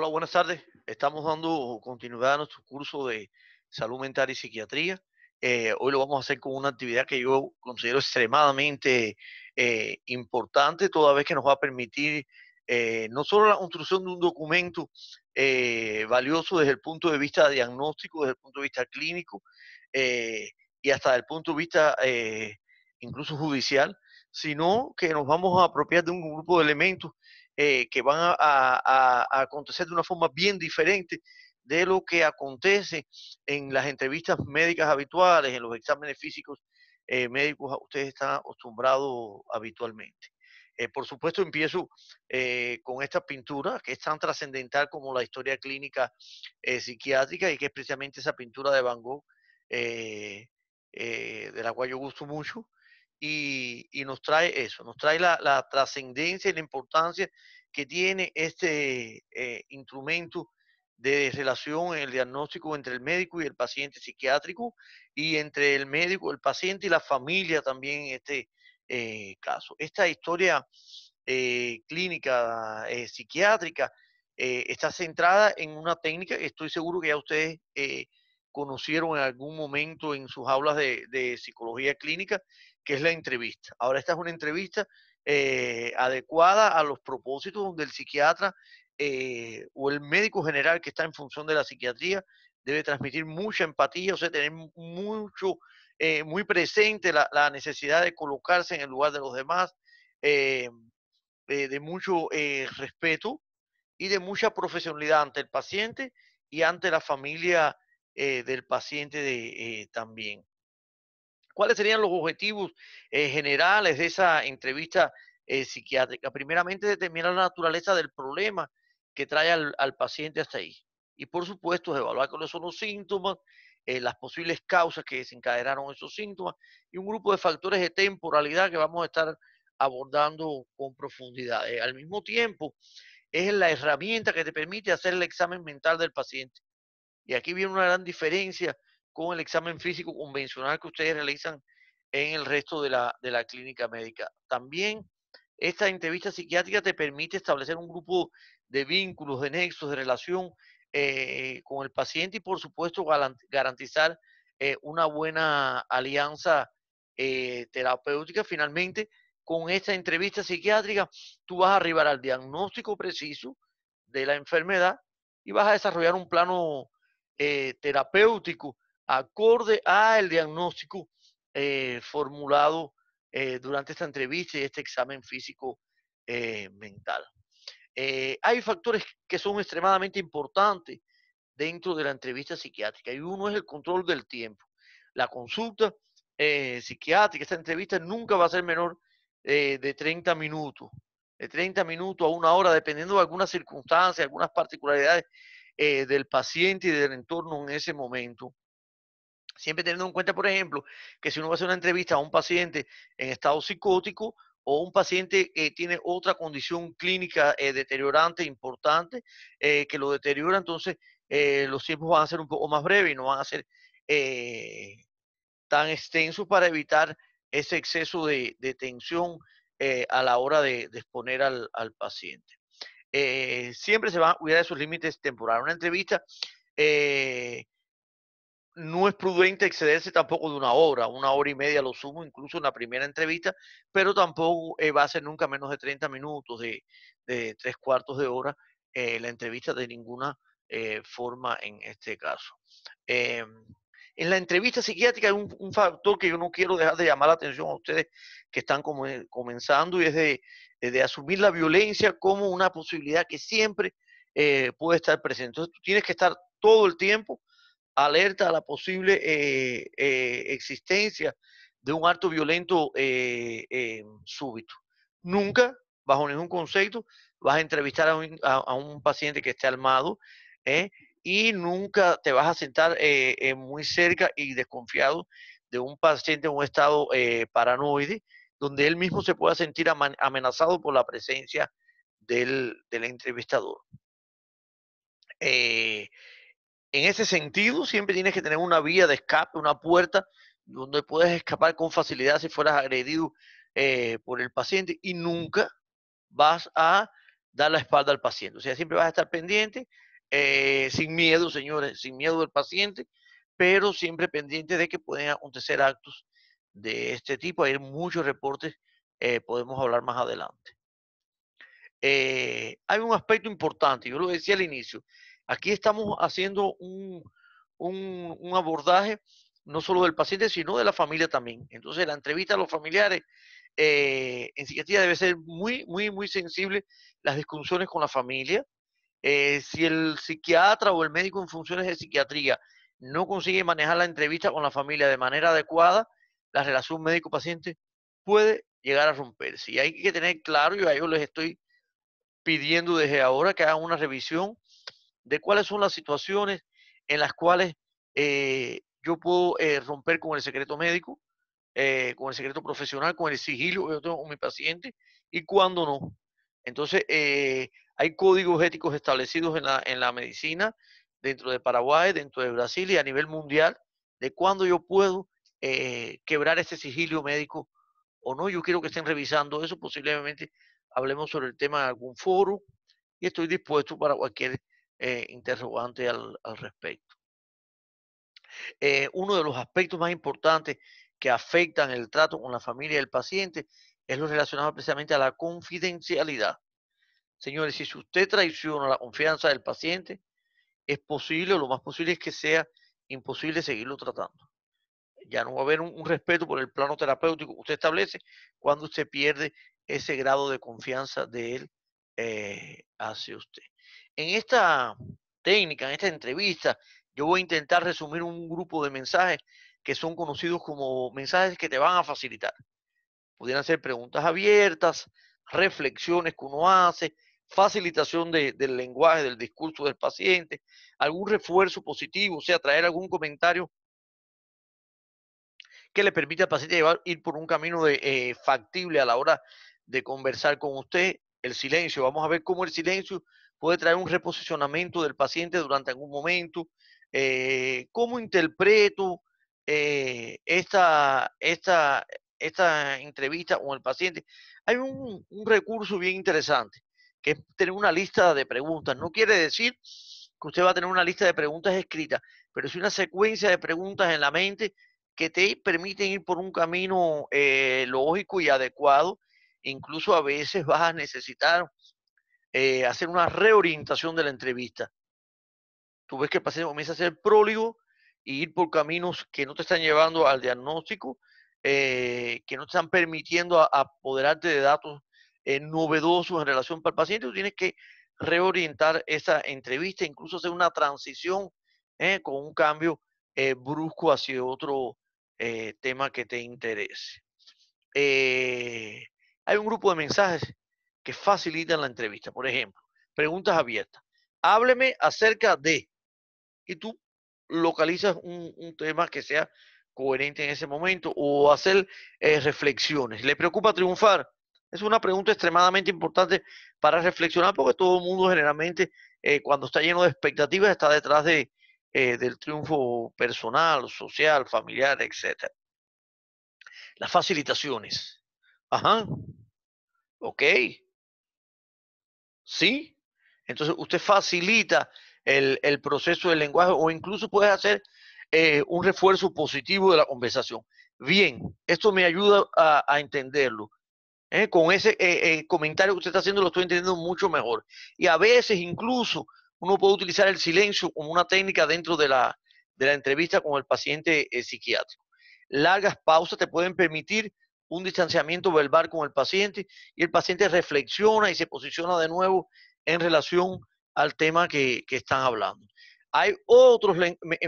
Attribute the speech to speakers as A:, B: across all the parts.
A: Hola, buenas tardes. Estamos dando continuidad a nuestro curso de salud mental y psiquiatría. Eh, hoy lo vamos a hacer con una actividad que yo considero extremadamente eh, importante, toda vez que nos va a permitir eh, no solo la construcción de un documento valioso desde el punto de vista diagnóstico, desde el punto de vista clínico y hasta el punto de vista incluso judicial, sino que nos vamos a apropiar de un grupo de elementos eh, que van a, acontecer de una forma bien diferente de lo que acontece en las entrevistas médicas habituales, en los exámenes físicos eh, médicos a ustedes están acostumbrados habitualmente. Eh, por supuesto, empiezo con esta pintura que es tan trascendental como la historia clínica psiquiátrica y que es precisamente esa pintura de Van Gogh, de la cual yo gusto mucho, y, nos trae eso, nos trae la, trascendencia y la importancia que tiene este eh, instrumento de relación en el diagnóstico entre el médico y el paciente psiquiátrico y entre el médico, el paciente y la familia también en este eh, caso. Esta historia eh, clínica psiquiátrica está centrada en una técnica que estoy seguro que ya ustedes conocieron en algún momento en sus aulas de psicología clínica, que es la entrevista. Ahora esta es una entrevista eh, adecuada a los propósitos donde el psiquiatra eh, o el médico general que está en función de la psiquiatría debe transmitir mucha empatía, o sea, tener mucho, eh, muy presente la, necesidad de colocarse en el lugar de los demás, de, mucho respeto y de mucha profesionalidad ante el paciente y ante la familia del paciente también. ¿Cuáles serían los objetivos eh, generales de esa entrevista eh, psiquiátrica? Primeramente, determinar la naturaleza del problema que trae al, paciente hasta ahí. Y por supuesto, evaluar cuáles son los síntomas, eh, las posibles causas que desencadenaron esos síntomas y un grupo de factores de temporalidad que vamos a estar abordando con profundidad. al mismo tiempo, es la herramienta que te permite hacer el examen mental del paciente. Y aquí viene una gran diferencia con el examen físico convencional que ustedes realizan en el resto de la, clínica médica. También esta entrevista psiquiátrica te permite establecer un grupo de vínculos, de nexos, de relación eh, con el paciente y por supuesto garantizar eh, una buena alianza eh, terapéutica. Finalmente, con esta entrevista psiquiátrica, tú vas a arribar al diagnóstico preciso de la enfermedad y vas a desarrollar un plano terapéutico acorde al diagnóstico eh, formulado eh, durante esta entrevista y este examen físico eh, mental. hay factores que son extremadamente importantes dentro de la entrevista psiquiátrica y uno es el control del tiempo. La consulta psiquiátrica, esta entrevista nunca va a ser menor de 30 minutos, de 30 minutos a una hora, dependiendo de algunas circunstancias, algunas particularidades del paciente y del entorno en ese momento. Siempre teniendo en cuenta, por ejemplo, que si uno va a hacer una entrevista a un paciente en estado psicótico o un paciente que tiene otra condición clínica eh, deteriorante importante eh, que lo deteriora, entonces eh, los tiempos van a ser un poco más breves y no van a ser tan extensos para evitar ese exceso de, tensión a la hora de, exponer al, paciente. siempre se van a cuidar de sus límites temporales. Una entrevista no es prudente excederse tampoco de una hora, una hora y media lo sumo, incluso en la primera entrevista, pero tampoco eh, va a ser nunca menos de 30 minutos, de, tres cuartos de hora, eh, la entrevista de ninguna eh, forma en este caso. en la entrevista psiquiátrica hay un, factor que yo no quiero dejar de llamar la atención a ustedes que están como, comenzando y es de, de, asumir la violencia como una posibilidad que siempre puede estar presente. Entonces tú tienes que estar todo el tiempo alerta a la posible eh, eh, existencia de un acto violento eh, súbito. Nunca, bajo ningún concepto, vas a entrevistar a un, paciente que esté armado y nunca te vas a sentar muy cerca y desconfiado de un paciente en un estado paranoide, donde él mismo se pueda sentir amenazado por la presencia del, entrevistador en ese sentido, siempre tienes que tener una vía de escape, una puerta donde puedes escapar con facilidad si fueras agredido eh, por el paciente y nunca vas a dar la espalda al paciente. O sea, siempre vas a estar pendiente, eh, sin miedo, señores, sin miedo del paciente, pero siempre pendiente de que pueden acontecer actos de este tipo. Hay muchos reportes, eh, podemos hablar más adelante. hay un aspecto importante, yo lo decía al inicio, Aquí estamos haciendo un, abordaje no solo del paciente, sino de la familia también. Entonces, la entrevista a los familiares eh, en psiquiatría debe ser muy, muy, muy sensible las discusiones con la familia. Eh, si el psiquiatra o el médico en funciones de psiquiatría no consigue manejar la entrevista con la familia de manera adecuada, la relación médico-paciente puede llegar a romperse. Y hay que tener claro, y a ellos les estoy pidiendo desde ahora que hagan una revisión de cuáles son las situaciones en las cuales eh, yo puedo eh, romper con el secreto médico, eh, con el secreto profesional, con el sigilo que yo tengo con mi paciente y cuándo no. Entonces, hay códigos éticos establecidos en la, medicina dentro de Paraguay, dentro de Brasil y a nivel mundial de cuándo yo puedo quebrar ese sigilo médico o no. Yo quiero que estén revisando eso, posiblemente hablemos sobre el tema en algún foro y estoy dispuesto para cualquier eh, interrogante al, respecto. Eh, uno de los aspectos más importantes que afectan el trato con la familia del paciente es lo relacionado precisamente a la confidencialidad. Señores, si usted traiciona la confianza del paciente, es posible, o lo más posible es que sea imposible seguirlo tratando. Ya no va a haber un, respeto por el plano terapéutico que usted establece cuando usted pierde ese grado de confianza de él eh, hacia usted. En esta técnica, en esta entrevista, yo voy a intentar resumir un grupo de mensajes que son conocidos como mensajes que te van a facilitar. Pudieran ser preguntas abiertas, reflexiones que uno hace, facilitación del lenguaje, del discurso del paciente, algún refuerzo positivo, o sea, traer algún comentario que le permita al paciente llevar, ir por un camino eh, factible a la hora de conversar con usted. El silencio, vamos a ver cómo el silencio puede traer un reposicionamiento del paciente durante algún momento. Eh, ¿Cómo interpreto eh, esta, entrevista con el paciente? Hay un, recurso bien interesante, que es tener una lista de preguntas. No quiere decir que usted va a tener una lista de preguntas escritas, pero es una secuencia de preguntas en la mente que te permiten ir por un camino eh, lógico y adecuado. Incluso a veces vas a necesitar eh, hacer una reorientación de la entrevista. Tú ves que el paciente comienza a ser próligo e ir por caminos que no te están llevando al diagnóstico, eh, que no te están permitiendo apoderarte de datos eh, novedosos en relación para el paciente. Tú tienes que reorientar esa entrevista, incluso hacer una transición con un cambio brusco hacia otro tema que te interese. hay un grupo de mensajes que facilitan la entrevista. Por ejemplo, preguntas abiertas. Hábleme acerca de... Y tú localizas un, tema que sea coherente en ese momento o hacer eh, reflexiones. ¿Le preocupa triunfar? Es una pregunta extremadamente importante para reflexionar porque todo el mundo generalmente eh, cuando está lleno de expectativas está detrás de, eh, del triunfo personal, social, familiar, etc. Las facilitaciones. Ajá. Ok. ¿sí? Entonces usted facilita el, proceso del lenguaje o incluso puede hacer eh, un refuerzo positivo de la conversación. Bien, esto me ayuda a, entenderlo. ¿eh? Con ese eh, comentario que usted está haciendo lo estoy entendiendo mucho mejor. Y a veces incluso uno puede utilizar el silencio como una técnica dentro de la entrevista con el paciente psiquiátrico. Largas pausas te pueden permitir un distanciamiento verbal con el paciente y el paciente reflexiona y se posiciona de nuevo en relación al tema que, están hablando. Hay otros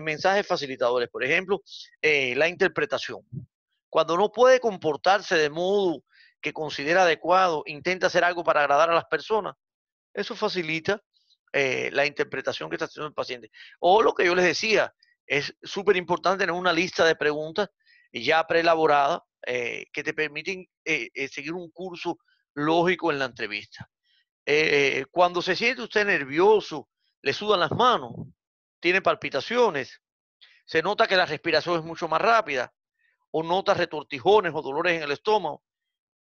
A: mensajes facilitadores, por ejemplo, eh, la interpretación. Cuando no puede comportarse de modo que considera adecuado, intenta hacer algo para agradar a las personas, eso facilita eh, la interpretación que está haciendo el paciente. O lo que yo les decía, es súper importante tener una lista de preguntas ya preelaborada eh, que te permiten eh, eh, seguir un curso lógico en la entrevista. cuando se siente usted nervioso, le sudan las manos, tiene palpitaciones, se nota que la respiración es mucho más rápida, o nota retortijones o dolores en el estómago.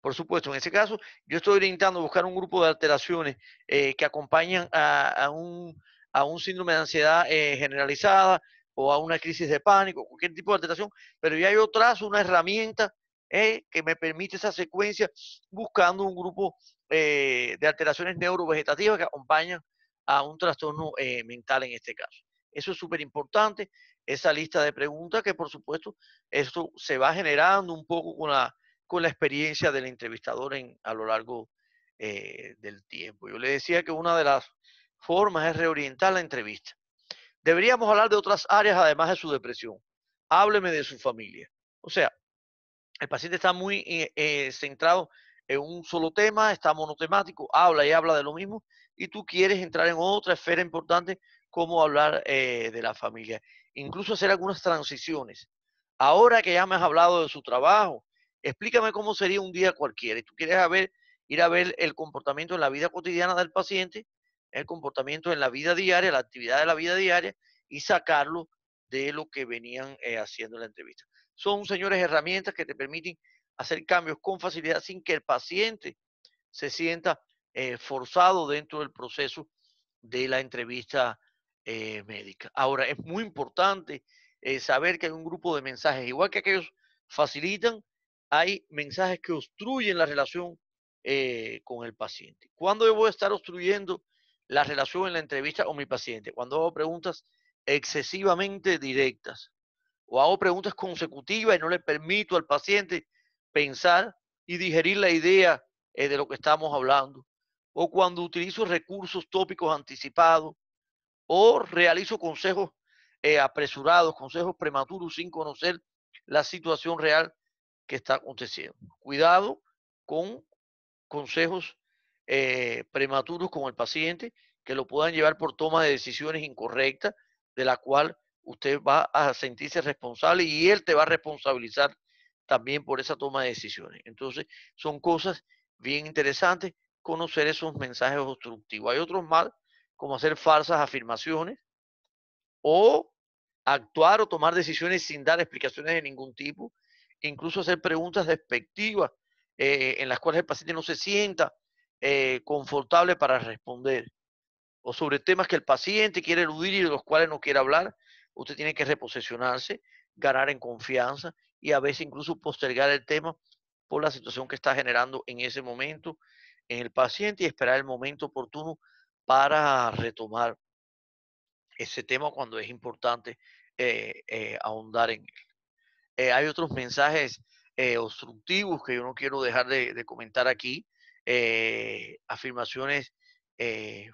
A: Por supuesto, en ese caso, yo estoy orientando a buscar un grupo de alteraciones que acompañan a, un, síndrome de ansiedad generalizada o a una crisis de pánico, cualquier tipo de alteración, pero ya hay otras una herramienta eh, que me permite esa secuencia buscando un grupo eh, de alteraciones neurovegetativas que acompañan a un trastorno eh, mental en este caso. Eso es súper importante, esa lista de preguntas que por supuesto esto se va generando un poco con la, con la experiencia del entrevistador a lo largo del tiempo. Yo le decía que una de las formas es reorientar la entrevista. Deberíamos hablar de otras áreas además de su depresión. Hábleme de su familia. O sea, el paciente está muy eh, eh, centrado en un solo tema, está monotemático, habla y habla de lo mismo, y tú quieres entrar en otra esfera importante como hablar eh, de la familia, incluso hacer algunas transiciones. Ahora que ya me has hablado de su trabajo, explícame cómo sería un día cualquiera. Y tú quieres ir a ver el comportamiento en la vida cotidiana del paciente, el comportamiento en la vida diaria, la actividad de la vida diaria, y sacarlo de lo que venían haciendo en la entrevista son, señores, herramientas que te permiten hacer cambios con facilidad sin que el paciente se sienta eh, forzado dentro del proceso de la entrevista eh, médica. Ahora, es muy importante eh, saber que hay un grupo de mensajes, igual que aquellos facilitan, hay mensajes que obstruyen la relación con el paciente. ¿Cuándo yo voy a estar obstruyendo la relación en la entrevista con mi paciente? Cuando hago preguntas excesivamente directas, o hago preguntas consecutivas y no le permito al paciente pensar y digerir la idea eh, de lo que estamos hablando, o cuando utilizo recursos tópicos anticipados, o realizo consejos eh, apresurados, consejos prematuros sin conocer la situación real que está aconteciendo. Cuidado con consejos eh, prematuros con el paciente que lo puedan llevar por toma de decisiones incorrectas, de la cual usted va a sentirse responsable y él te va a responsabilizar también por esa toma de decisiones. Entonces, son cosas bien interesantes conocer esos mensajes obstructivos. Hay otros más, como hacer falsas afirmaciones o actuar o tomar decisiones sin dar explicaciones de ningún tipo, incluso hacer preguntas despectivas eh, en las cuales el paciente no se sienta eh, confortable para responder, o sobre temas que el paciente quiere eludir y los cuales no quiere hablar, usted tiene que reposicionarse, ganar en confianza y a veces incluso postergar el tema por la situación que está generando en ese momento en el paciente y esperar el momento oportuno para retomar ese tema cuando es importante eh, eh, ahondar en él. Eh, hay otros mensajes obstructivos que yo no quiero dejar de, de comentar aquí, afirmaciones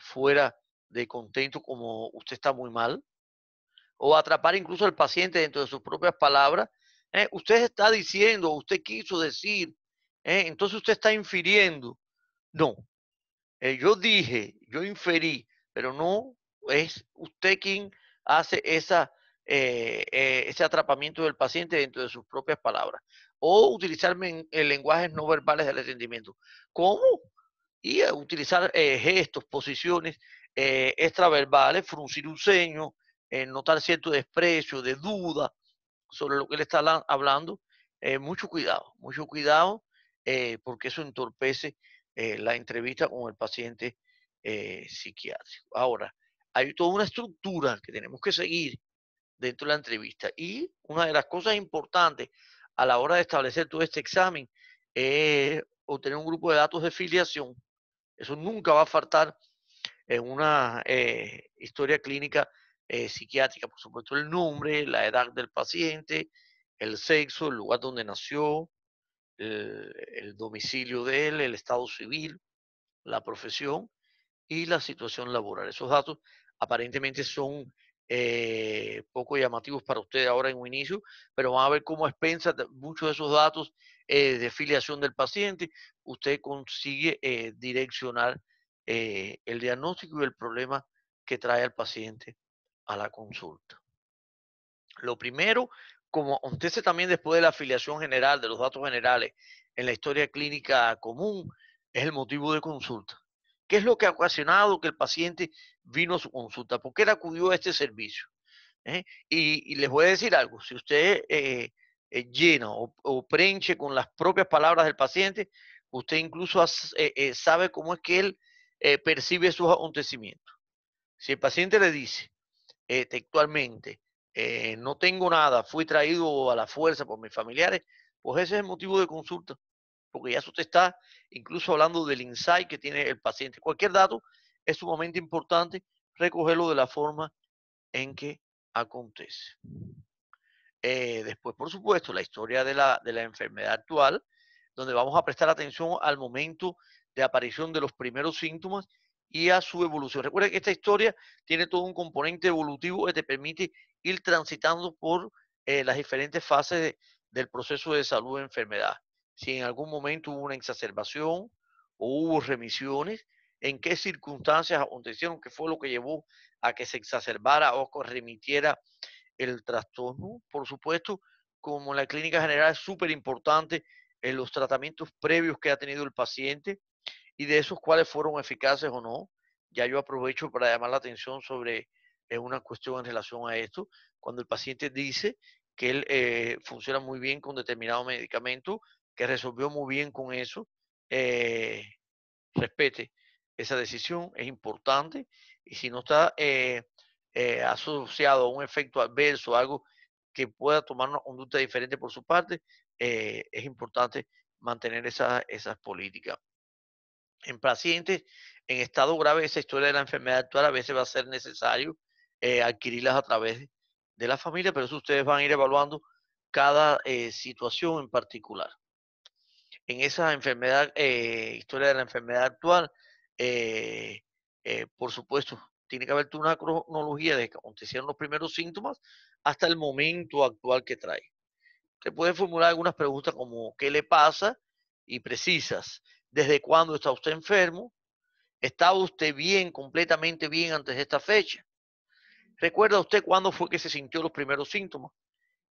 A: fuera de contento como usted está muy mal, o atrapar incluso al paciente dentro de sus propias palabras, ¿eh? usted está diciendo, usted quiso decir, ¿eh? entonces usted está infiriendo. No, eh, yo dije, yo inferí, pero no es usted quien hace esa, ese atrapamiento del paciente dentro de sus propias palabras. O utilizar en lenguajes no verbales del entendimiento. ¿Cómo? Y utilizar gestos, posiciones extraverbales, fruncir un ceño, eh, notar cierto desprecio, de duda sobre lo que él está hablando, eh, mucho cuidado, mucho cuidado, eh, porque eso entorpece la entrevista con el paciente psiquiátrico. Ahora, hay toda una estructura que tenemos que seguir dentro de la entrevista y una de las cosas importantes a la hora de establecer todo este examen es obtener un grupo de datos de filiación. Eso nunca va a faltar en una historia clínica eh, psiquiátrica, por supuesto, el nombre, la edad del paciente, el sexo, el lugar donde nació, el, domicilio de él, el estado civil, la profesión y la situación laboral. Esos datos aparentemente son eh, poco llamativos para usted ahora en un inicio, pero van a ver cómo expensa muchos de esos datos eh, de filiación del paciente. Usted consigue direccionar el diagnóstico y el problema que trae al paciente a la consulta. Lo primero, como acontece también después de la afiliación general, de los datos generales en la historia clínica común, es el motivo de consulta. ¿Qué es lo que ha ocasionado que el paciente vino a su consulta? ¿Por qué él acudió a este servicio? ¿Eh? Y, les voy a decir algo, si usted eh, eh, llena o, preenche con las propias palabras del paciente, usted incluso sabe cómo es que él percibe sus acontecimientos. Si el paciente le dice, eh, textualmente, no tengo nada, fui traído a la fuerza por mis familiares, pues ese es el motivo de consulta, porque ya usted está incluso hablando del insight que tiene el paciente. Cualquier dato es sumamente importante recogerlo de la forma en que acontece. Eh, después, por supuesto, la historia de la enfermedad actual, donde vamos a prestar atención al momento de aparición de los primeros síntomas y a su evolución. Recuerda que esta historia tiene todo un componente evolutivo que te permite ir transitando por eh, las diferentes fases del proceso de salud de enfermedad. Si en algún momento hubo una exacerbación o hubo remisiones, en qué circunstancias acontecieron, qué fue lo que llevó a que se exacerbara o remitiera el trastorno. Por supuesto, como en la clínica general es súper importante en los tratamientos previos que ha tenido el paciente, y de esos cuáles fueron eficaces o no. Ya yo aprovecho para llamar la atención sobre una cuestión en relación a esto. Cuando el paciente dice que él eh, funciona muy bien con determinado medicamento, que resolvió muy bien con eso, eh, respete esa decisión, es importante. Y si no está eh, asociado a un efecto adverso, algo que pueda tomar una conducta diferente por su parte, es importante mantener esas políticas en pacientes en estado grave esa historia de la enfermedad actual, a veces va a ser necesario eh, adquirirlas a través de, la familia, pero eso ustedes van a ir evaluando cada eh, situación en particular. En esa enfermedad, eh, historia de la enfermedad actual, por supuesto, tiene que haber una cronología de que acontecieron los primeros síntomas hasta el momento actual que trae. Se puede formular algunas preguntas como ¿qué le pasa? y precisas desde cuándo está usted enfermo, estaba usted bien, completamente bien antes de esta fecha. Recuerda usted cuándo fue que se sintió los primeros síntomas.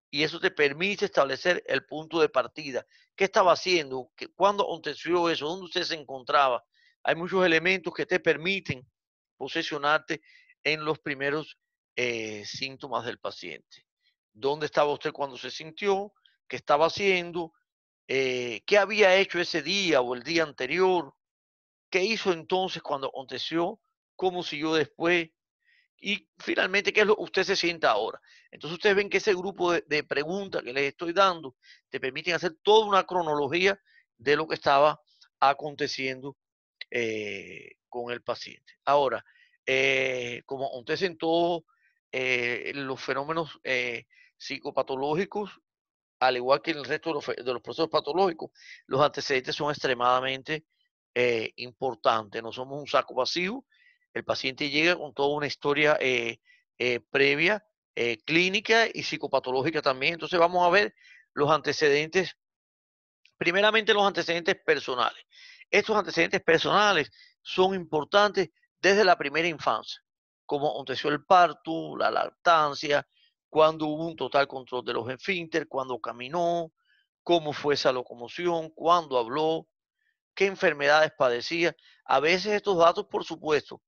A: Y eso te permite establecer el punto de partida. ¿Qué estaba haciendo? ¿Cuándo aconteció eso? ¿Dónde usted se encontraba? Hay muchos elementos que te permiten posesionarte en los primeros eh, síntomas del paciente. ¿Dónde estaba usted cuando se sintió? ¿Qué estaba haciendo? Eh, qué había hecho ese día o el día anterior, qué hizo entonces cuando aconteció, cómo siguió después y finalmente qué es lo que usted se sienta ahora. Entonces ustedes ven que ese grupo de, preguntas que les estoy dando te permiten hacer toda una cronología de lo que estaba aconteciendo eh, con el paciente. Ahora, eh, como acontecen todos los fenómenos psicopatológicos, al igual que en el resto de los, procesos patológicos, los antecedentes son extremadamente eh, importantes. No somos un saco vacío. El paciente llega con toda una historia eh, eh, previa, clínica y psicopatológica también. Entonces vamos a ver los antecedentes, primeramente los antecedentes personales. Estos antecedentes personales son importantes desde la primera infancia, como aconteció el parto, la lactancia, cuando hubo un total control de los esfínteres, cuando caminó, cómo fue esa locomoción, cuándo habló, qué enfermedades padecía. A veces estos datos, por supuesto,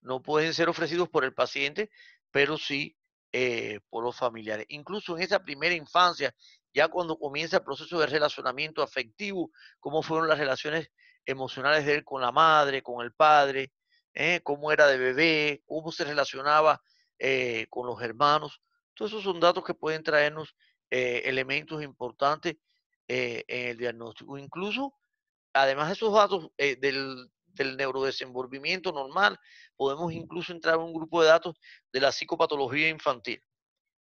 A: no pueden ser ofrecidos por el paciente, pero sí eh, por los familiares. Incluso en esa primera infancia, ya cuando comienza el proceso de relacionamiento afectivo, cómo fueron las relaciones emocionales de él con la madre, con el padre, eh, cómo era de bebé, cómo se relacionaba eh, con los hermanos todos esos son datos que pueden traernos eh, elementos importantes eh, en el diagnóstico. Incluso, además de esos datos eh, del, neurodesenvolvimiento normal, podemos incluso entrar en un grupo de datos de la psicopatología infantil.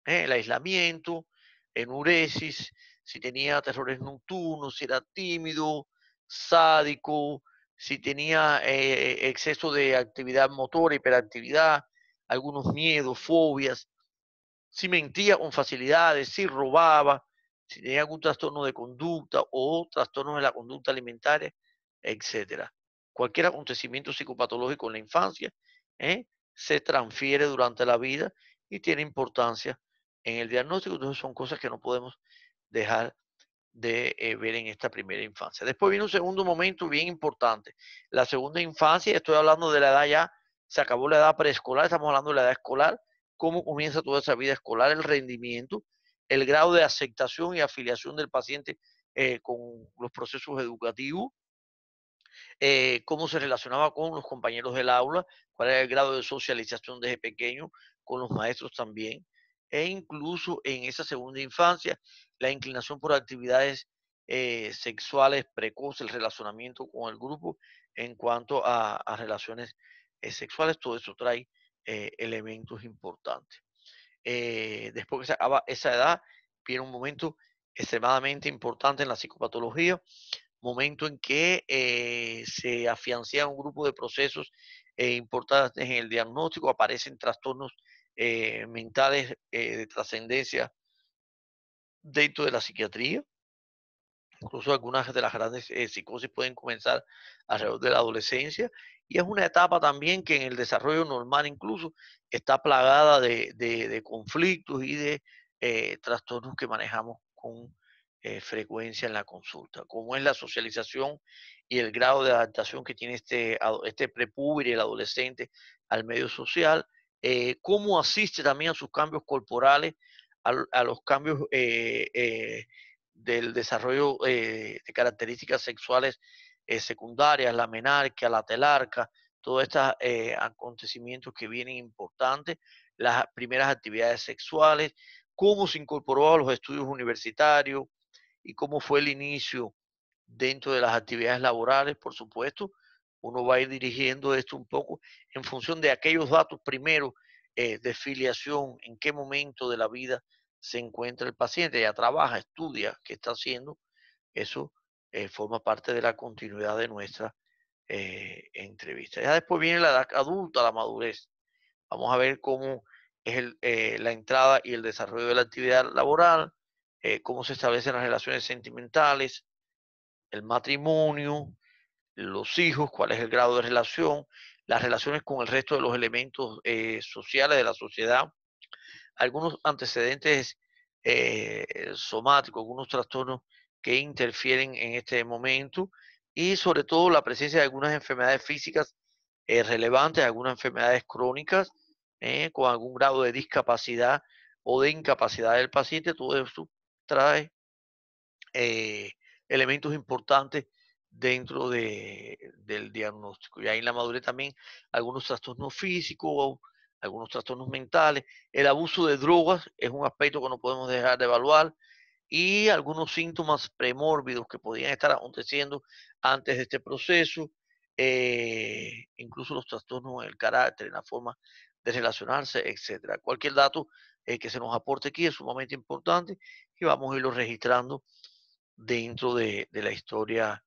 A: el aislamiento, enuresis, si tenía terrores nocturnos, si era tímido, sádico, si tenía exceso de actividad motora, hiperactividad, algunos miedos, fobias, si mentía con facilidades, si robaba, si tenía algún trastorno de conducta o trastornos de la conducta alimentaria, etc. Cualquier acontecimiento psicopatológico en la infancia ¿eh? se transfiere durante la vida y tiene importancia en el diagnóstico. Entonces son cosas que no podemos dejar de eh, ver en esta primera infancia. Después viene un segundo momento bien importante. La segunda infancia, estoy hablando de la edad ya, se acabó la edad preescolar, estamos hablando de la edad escolar, cómo comienza toda esa vida escolar, el rendimiento, el grado de aceptación y afiliación del paciente eh, con los procesos educativos, eh, cómo se relacionaba con los compañeros del aula, cuál era el grado de socialización desde pequeño, con los maestros también, e incluso en esa segunda infancia, la inclinación por actividades eh, sexuales precoces, el relacionamiento con el grupo en cuanto a, relaciones sexuales, todo eso trae eh, elementos importantes. Eh, después que se acaba esa edad, viene un momento extremadamente importante en la psicopatología, momento en que eh, se afiancia un grupo de procesos importantes en el diagnóstico, aparecen trastornos mentales de trascendencia dentro de la psiquiatría. Incluso algunas de las grandes psicosis pueden comenzar alrededor de la adolescencia y es una etapa también que en el desarrollo normal incluso está plagada de, conflictos y de eh, trastornos que manejamos con eh, frecuencia en la consulta, como es la socialización y el grado de adaptación que tiene este, este y el adolescente, al medio social, eh, cómo asiste también a sus cambios corporales, a, a los cambios del desarrollo de características sexuales eh, secundarias, la menarquia, la telarca, todos estos eh, acontecimientos que vienen importantes, las primeras actividades sexuales, cómo se incorporó a los estudios universitarios y cómo fue el inicio dentro de las actividades laborales, por supuesto. Uno va a ir dirigiendo esto un poco en función de aquellos datos primero eh, de filiación, en qué momento de la vida se encuentra el paciente, ya trabaja, estudia, qué está haciendo. Eso eh, forma parte de la continuidad de nuestra eh, entrevista. Ya después viene la edad adulta, la madurez. Vamos a ver cómo es eh, la entrada y el desarrollo de la actividad laboral, cómo se establecen las relaciones sentimentales, el matrimonio, los hijos, cuál es el grado de relación, las relaciones con el resto de los elementos sociales de la sociedad, algunos antecedentes somáticos, algunos trastornos que interfieren en este momento y sobre todo la presencia de algunas enfermedades físicas eh, relevantes, algunas enfermedades crónicas eh, con algún grado de discapacidad o de incapacidad del paciente, todo eso trae eh, elementos importantes dentro del diagnóstico. Y ahí en la madurez también algunos trastornos físicos, o algunos trastornos mentales. El abuso de drogas es un aspecto que no podemos dejar de evaluar y algunos síntomas premórbidos que podían estar aconteciendo antes de este proceso, eh, incluso los trastornos en el carácter, en la forma de relacionarse, etcétera. Cualquier dato eh, que se nos aporte aquí es sumamente importante y vamos a irlo registrando dentro de, la historia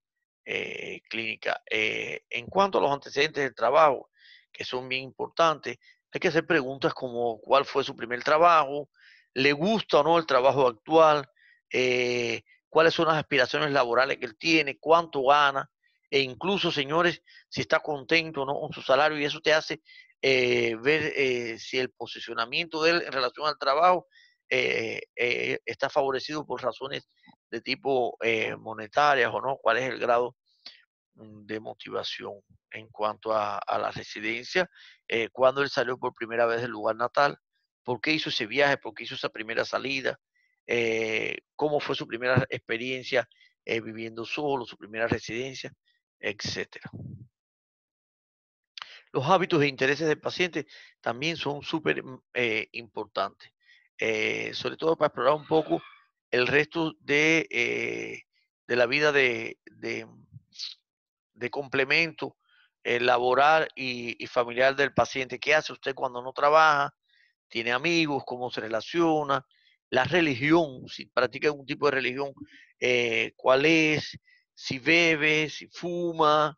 A: eh, clínica. en cuanto a los antecedentes del trabajo, que son bien importantes, hay que hacer preguntas como cuál fue su primer trabajo, le gusta o no el trabajo actual, eh, cuáles son las aspiraciones laborales que él tiene, cuánto gana, e incluso, señores, si está contento o no con su salario, y eso te hace eh, ver eh, si el posicionamiento de él en relación al trabajo está favorecido por razones de tipo monetarias o no, cuál es el grado mm, de motivación en cuanto a, a la residencia, cuando él salió por primera vez del lugar natal, por qué hizo ese viaje, por qué hizo esa primera salida, eh, cómo fue su primera experiencia eh, viviendo solo, su primera residencia, etc. Los hábitos e intereses del paciente también son súper mm, eh, importantes, sobre todo para explorar un poco el resto de, la vida de, mm, complemento laboral y, y, familiar del paciente. ¿Qué hace usted cuando no trabaja? ¿Tiene amigos? ¿Cómo se relaciona? la religión, si practica algún tipo de religión, eh, cuál es, si bebe, si fuma,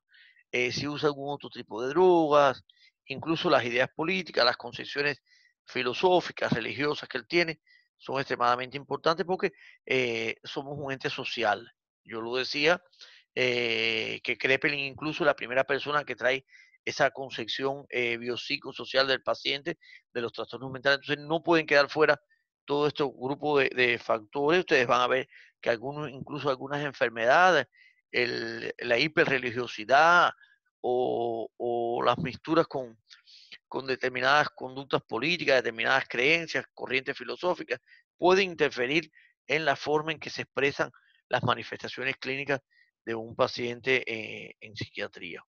A: eh, si usa algún otro tipo de drogas, incluso las ideas políticas, las concepciones filosóficas, religiosas que él tiene, son extremadamente importantes porque eh, somos un ente social. Yo lo decía, que Kreppelin incluso la primera persona que trae esa concepción biopsicosocial del paciente de los trastornos mentales, entonces no pueden quedar fuera todo este grupo de, factores, ustedes van a ver que algunos, incluso algunas enfermedades, la hiperreligiosidad o, las mixturas con, determinadas conductas políticas, determinadas creencias, corrientes filosóficas, pueden interferir en la forma en que se expresan las manifestaciones clínicas de un paciente eh, en psiquiatría.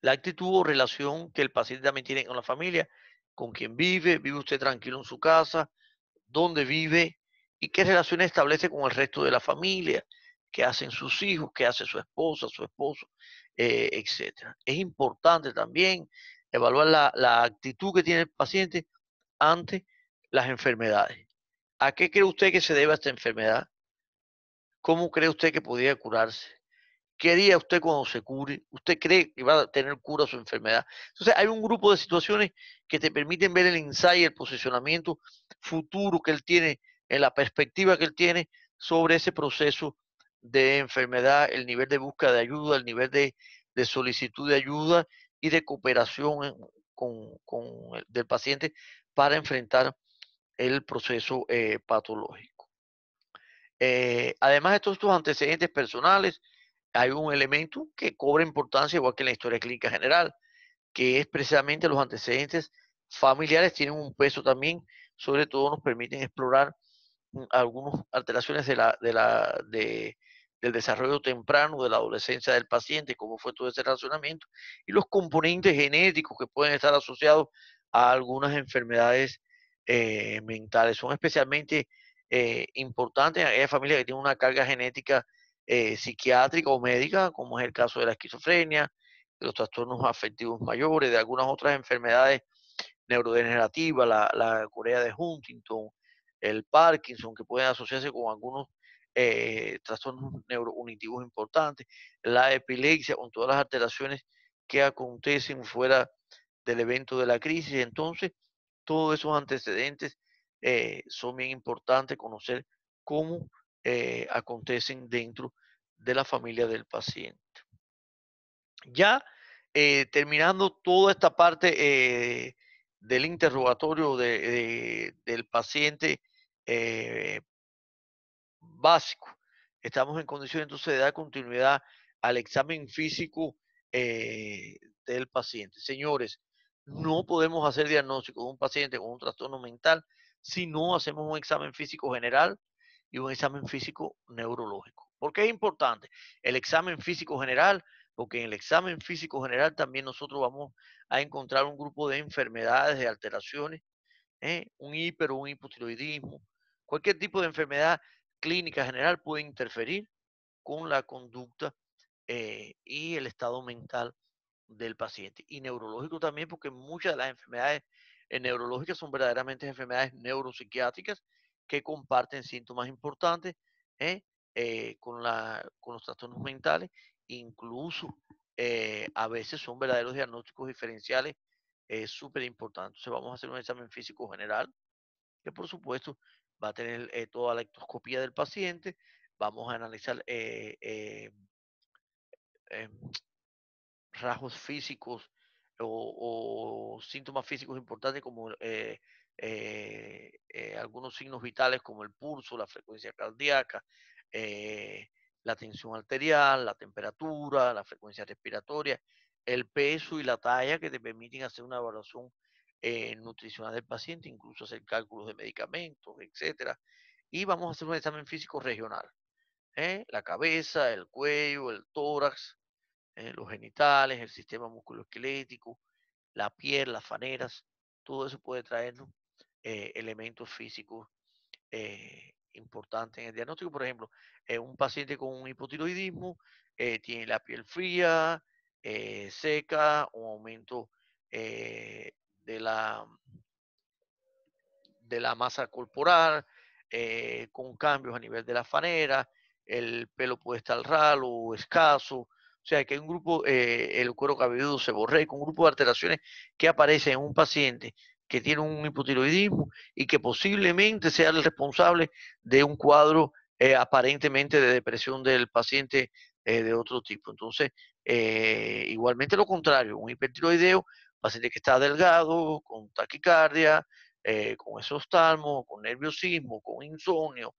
A: La actitud o relación que el paciente también tiene con la familia con quién vive, vive usted tranquilo en su casa, dónde vive y qué relaciones establece con el resto de la familia, qué hacen sus hijos, qué hace su esposa, su esposo, eh, Etcétera. Es importante también evaluar la, actitud que tiene el paciente ante las enfermedades. ¿A qué cree usted que se debe esta enfermedad? ¿Cómo cree usted que podría curarse? ¿Qué haría usted cuando se cure? ¿Usted cree que va a tener cura su enfermedad? Entonces, hay un grupo de situaciones que te permiten ver el ensayo, el posicionamiento futuro que él tiene, en la perspectiva que él tiene sobre ese proceso de enfermedad, el nivel de búsqueda de ayuda, el nivel de, solicitud de ayuda y de cooperación con, el, del paciente para enfrentar el proceso eh, patológico. Eh, además de todos estos antecedentes personales, hay un elemento que cobra importancia, igual que en la historia clínica general, que es precisamente los antecedentes familiares, tienen un peso también, sobre todo nos permiten explorar mm, algunas alteraciones de del desarrollo temprano, de la adolescencia del paciente, cómo fue todo ese razonamiento, y los componentes genéticos que pueden estar asociados a algunas enfermedades eh, mentales. Son especialmente eh, importantes en aquellas familias que tienen una carga genética eh, psiquiátrica o médica, como es el caso de la esquizofrenia, los trastornos afectivos mayores, de algunas otras enfermedades neurodegenerativas, la, la corea de Huntington, el Parkinson, que pueden asociarse con algunos eh, trastornos neurounitivos importantes, la epilepsia, con todas las alteraciones que acontecen fuera del evento de la crisis. Entonces, todos esos antecedentes eh, son bien importantes conocer cómo eh, acontecen dentro de la familia del paciente. ya eh, terminando toda esta parte eh, del interrogatorio del paciente básico, estamos en condiciones entonces de dar continuidad al examen físico del paciente. Señores, no podemos hacer diagnóstico de un paciente con un trastorno mental si no hacemos un examen físico general y un examen físico neurológico. ¿Por qué es importante? El examen físico general, porque en el examen físico general también nosotros vamos a encontrar un grupo de enfermedades, de alteraciones, ¿eh? un hiper o un hipotiroidismo, cualquier tipo de enfermedad clínica general puede interferir con la conducta eh, y el estado mental del paciente. Y neurológico también, porque muchas de las enfermedades eh, neurológicas son verdaderamente enfermedades neuropsiquiátricas que comparten síntomas importantes ¿eh? Eh, con, los trastornos mentales, incluso eh, a veces son verdaderos diagnósticos diferenciales súper importantes. Entonces vamos a hacer un examen físico general, que por supuesto va a tener toda la ectoscopía del paciente, vamos a analizar rasgos físicos o, o, síntomas físicos importantes como eh, eh, algunos signos vitales como el pulso, la frecuencia cardíaca, eh, la tensión arterial, la temperatura, la frecuencia respiratoria, el peso y la talla que te permiten hacer una evaluación nutricional del paciente, incluso hacer cálculos de medicamentos, etcétera. Y vamos a hacer un examen físico regional. La cabeza, el cuello, el tórax, los genitales, el sistema musculoesquelético, la piel, las faneras, todo eso puede traernos eh, elementos físicos eh, importantes en el diagnóstico. Por ejemplo, eh, un paciente con un hipotiroidismo tiene la piel fría, seca, un aumento de, la, de la masa corporal, con cambios a nivel de la fanera, el pelo puede estar ralo o escaso. O sea, que un grupo, el cuero cabelludo se borre con un grupo de alteraciones que aparecen en un paciente que tiene un hipotiroidismo y que posiblemente sea el responsable de un cuadro eh, aparentemente de depresión del paciente eh, de otro tipo. Entonces, eh, igualmente lo contrario, un hipertiroideo, paciente que está delgado, con taquicardia, con esos talmos, con nerviosismo, con insomnio,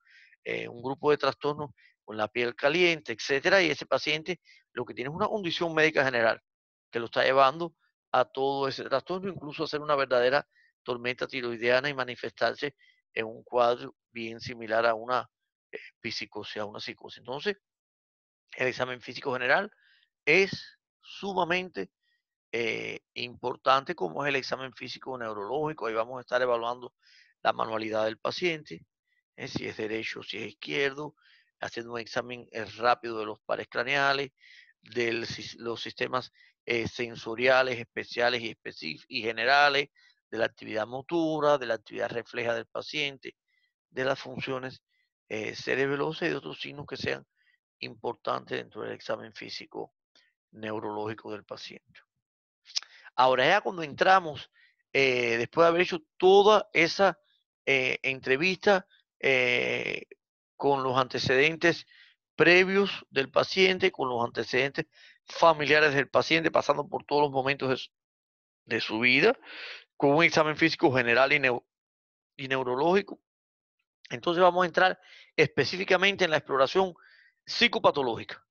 A: un grupo de trastornos con la piel caliente, etcétera, y ese paciente lo que tiene es una condición médica general que lo está llevando a todo ese trastorno, incluso a ser una verdadera tormenta tiroideana y manifestarse en un cuadro bien similar a una eh, psicosis, a una psicosis. Entonces, el examen físico general es sumamente eh, importante como es el examen físico neurológico. Ahí vamos a estar evaluando la manualidad del paciente, eh, si es derecho, o si es izquierdo, haciendo un examen rápido de los pares craneales, de los sistemas sensoriales especiales y, y generales, de la actividad motora, de la actividad refleja del paciente, de las funciones eh, cerebelosas y de otros signos que sean importantes dentro del examen físico neurológico del paciente. Ahora ya cuando entramos, eh, después de haber hecho toda esa eh, entrevista eh, con los antecedentes previos del paciente, con los antecedentes familiares del paciente, pasando por todos los momentos de su vida, con un examen físico general y, neurológico. Entonces vamos a entrar específicamente en la exploración psicopatológica.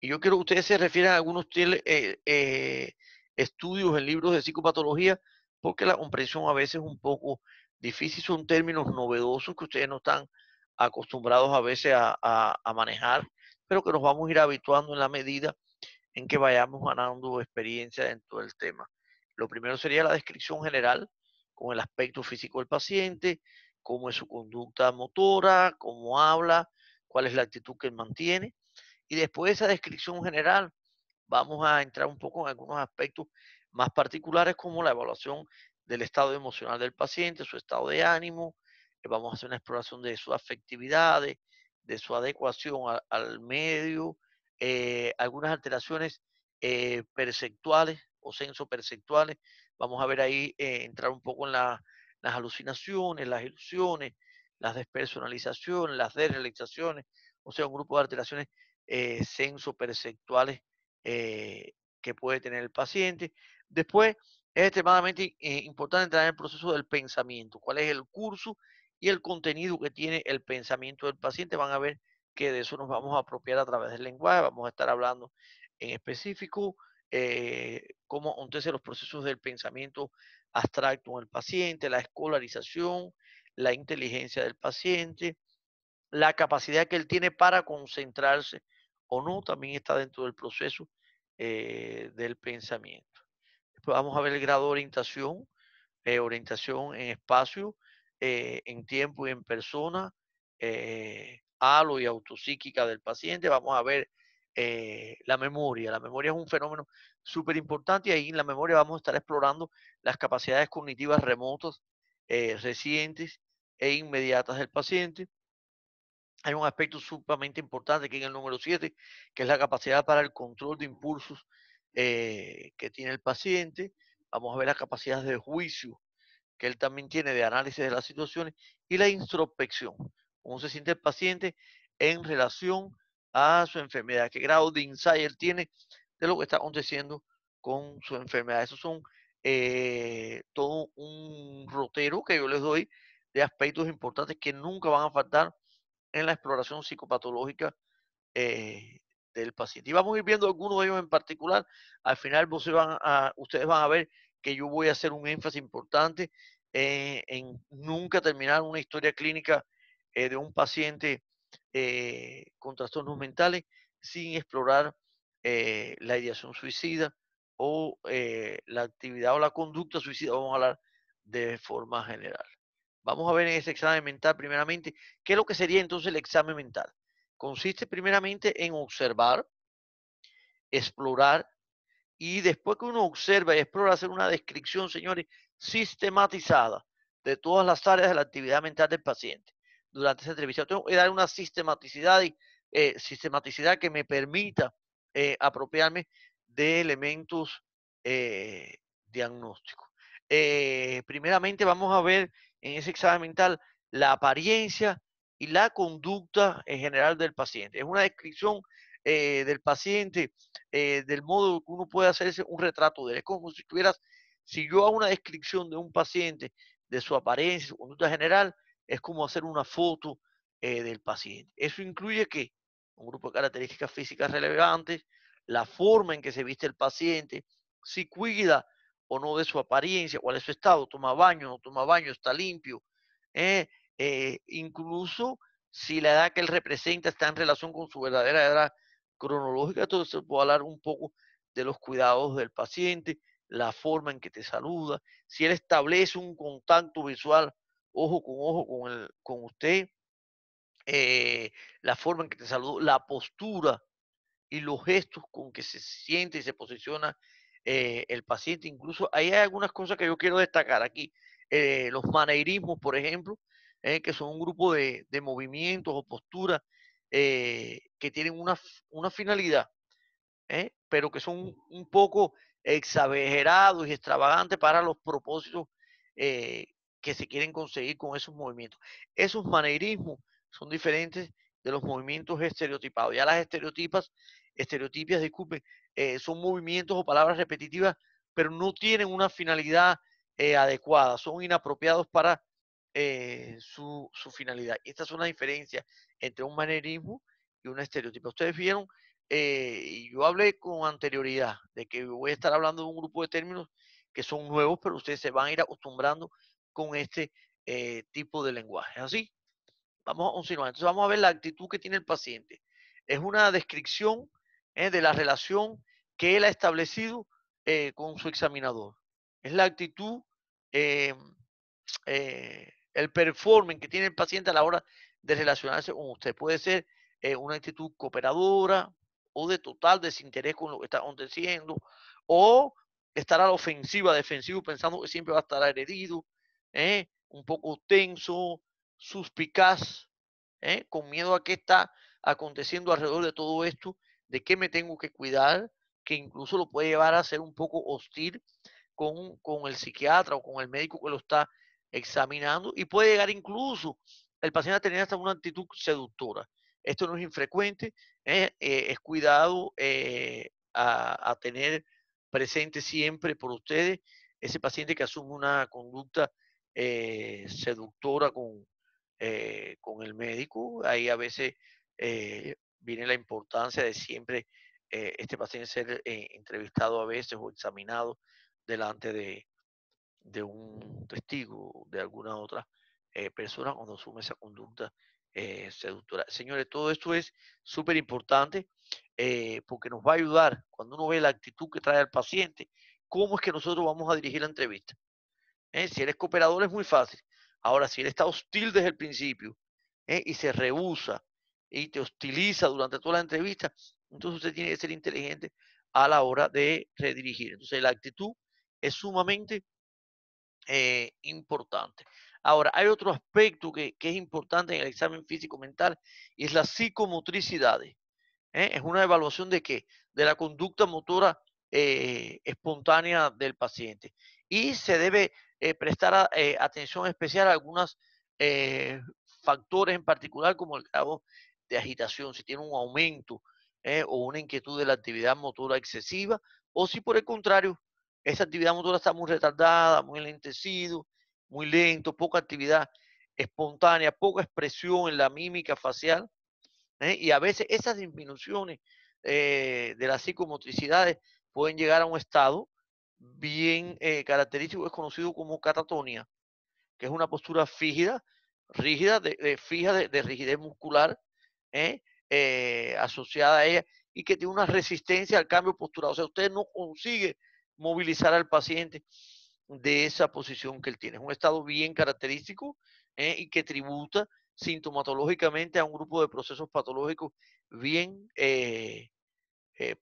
A: Y yo quiero que ustedes se refieran a algunos eh, eh, estudios en libros de psicopatología, porque la comprensión a veces es un poco difícil, son términos novedosos que ustedes no están acostumbrados a veces a, manejar, pero que nos vamos a ir habituando en la medida en que vayamos ganando experiencia en todo el tema. Lo primero sería la descripción general con el aspecto físico del paciente, cómo es su conducta motora, cómo habla, cuál es la actitud que mantiene. Y después de esa descripción general, vamos a entrar un poco en algunos aspectos más particulares como la evaluación del estado emocional del paciente, su estado de ánimo, eh, vamos a hacer una exploración de su afectividad, de, su adecuación al medio, eh, algunas alteraciones eh, perceptuales o sensoperceptuales, perceptuales. Vamos a ver ahí eh, entrar un poco en las alucinaciones, las ilusiones, las despersonalizaciones, las desrealizaciones, o sea, un grupo de alteraciones eh, perceptuales eh, que puede tener el paciente. Después, es extremadamente eh, importante entrar en el proceso del pensamiento, cuál es el curso y el contenido que tiene el pensamiento del paciente. Van a ver que de eso nos vamos a apropiar a través del lenguaje, vamos a estar hablando en específico eh, cómo entonces los procesos del pensamiento abstracto en el paciente, la escolarización, la inteligencia del paciente, la capacidad que él tiene para concentrarse o no, también está dentro del proceso eh, del pensamiento. Después vamos a ver el grado de orientación, eh, orientación en espacio, eh, en tiempo y en persona, halo y autopsíquica del paciente. Vamos a ver eh, la memoria. La memoria es un fenómeno súper importante y ahí en la memoria vamos a estar explorando las capacidades cognitivas remotas, eh, recientes e inmediatas del paciente. Hay un aspecto sumamente importante aquí en el número 7, que es la capacidad para el control de impulsos eh, que tiene el paciente. Vamos a ver las capacidades de juicio que él también tiene de análisis de las situaciones y la introspección, cómo se siente el paciente en relación a su enfermedad, qué grado de insight él tiene de lo que está aconteciendo con su enfermedad. Esos son eh, todo un rotero que yo les doy de aspectos importantes que nunca van a faltar en la exploración psicopatológica eh, del paciente. Y vamos a ir viendo algunos de ellos en particular. Al final van a, ustedes van a ver que yo voy a hacer un énfasis importante eh, en nunca terminar una historia clínica de un paciente eh, con trastornos mentales sin explorar eh, la ideación suicida o eh, la actividad o la conducta suicida, vamos a hablar de forma general. Vamos a ver en ese examen mental primeramente qué es lo que sería entonces el examen mental. Consiste primeramente en observar, explorar y después que uno observa y explora hacer una descripción, señores, sistematizada de todas las áreas de la actividad mental del paciente durante esa entrevista. Tengo que dar una sistematicidad, y, eh, sistematicidad que me permita eh, apropiarme de elementos eh, diagnósticos. primeramente vamos a ver en ese examen mental la apariencia y la conducta en general del paciente. Es una descripción del paciente, del modo que uno puede hacerse un retrato de él. Es como si tuvieras, si yo hago una descripción de un paciente, de su apariencia, su conducta general, es como hacer una foto eh, del paciente. Eso incluye que un grupo de características físicas relevantes, la forma en que se viste el paciente, si cuida o no de su apariencia, cuál es su estado, toma baño, no toma baño, está limpio, ¿eh? Eh, incluso si la edad que él representa está en relación con su verdadera edad cronológica, entonces puede hablar un poco de los cuidados del paciente, la forma en que te saluda, si él establece un contacto visual ojo con ojo con, el, con usted, eh, la forma en que te saludó, la postura y los gestos con que se siente y se posiciona eh, el paciente. Incluso ahí hay algunas cosas que yo quiero destacar aquí. Eh, los maneirismos, por ejemplo, que son un grupo de, de movimientos o posturas que tienen una, una finalidad, pero que son un poco exagerados y extravagantes para los propósitos eh, que se quieren conseguir con esos movimientos. Esos manerismos son diferentes de los movimientos estereotipados. Ya las estereotipas, estereotipias, disculpen, eh, son movimientos o palabras repetitivas, pero no tienen una finalidad eh, adecuada, son inapropiados para eh, su, finalidad. esta es una diferencia entre un manerismo y una estereotipo. Ustedes vieron, y yo hablé con anterioridad de que voy a estar hablando de un grupo de términos que son nuevos, pero ustedes se van a ir acostumbrando con este eh, tipo de lenguaje. ¿Así? Vamos a continuar. Entonces vamos a ver la actitud que tiene el paciente. Es una descripción eh, de la relación que él ha establecido eh, con su examinador. Es la actitud, el performance que tiene el paciente a la hora de relacionarse con usted. Puede ser una actitud cooperadora o de total desinterés con lo que está aconteciendo o estar a la ofensiva, defensivo, pensando que siempre va a estar agredido, ¿eh? un poco tenso, suspicaz, ¿eh? con miedo a qué está aconteciendo alrededor de todo esto, de qué me tengo que cuidar, que incluso lo puede llevar a ser un poco hostil con, el psiquiatra o con el médico que lo está examinando y puede llegar incluso el paciente a tener hasta una actitud seductora. Esto no es infrecuente, ¿eh? es cuidado a, a, tener presente siempre por ustedes ese paciente que asume una conducta eh, seductora con, eh, con el médico. Ahí a veces eh, viene la importancia de siempre este paciente ser entrevistado a veces o examinado delante de, un testigo, de alguna otra persona cuando asume esa conducta seductora. Señores, todo esto es súper importante porque nos va a ayudar cuando uno ve la actitud que trae el paciente, cómo es que nosotros vamos a dirigir la entrevista. ¿eh? Si eres cooperador es muy fácil. Ahora, si él está hostil desde el principio ¿eh? y se rehúsa y te hostiliza durante toda la entrevista, entonces usted tiene que ser inteligente a la hora de redirigir. Entonces, la actitud es sumamente eh, importante. Ahora, hay otro aspecto que, es importante en el examen físico-mental y es la psicomotricidad. Es una evaluación de qué? De la conducta motora espontánea del paciente. Y se debe eh, prestar eh, atención especial a algunos eh, factores en particular, como el grado de agitación, si tiene un aumento o una inquietud de la actividad motora excesiva, o si por el contrario, esa actividad motora está muy retardada, muy lentecido, muy lento, poca actividad espontánea, poca expresión en la mímica facial. Y a veces esas disminuciones de las psicomotricidades pueden llegar a un estado bien eh, característico, es conocido como catatonia, que es una postura fígida, rígida, de, fija de, rigidez muscular ¿eh? Eh, asociada a ella y que tiene una resistencia al cambio postural. O sea, usted no consigue movilizar al paciente de esa posición que él tiene. Es un estado bien característico y que tributa sintomatológicamente a un grupo de procesos patológicos bien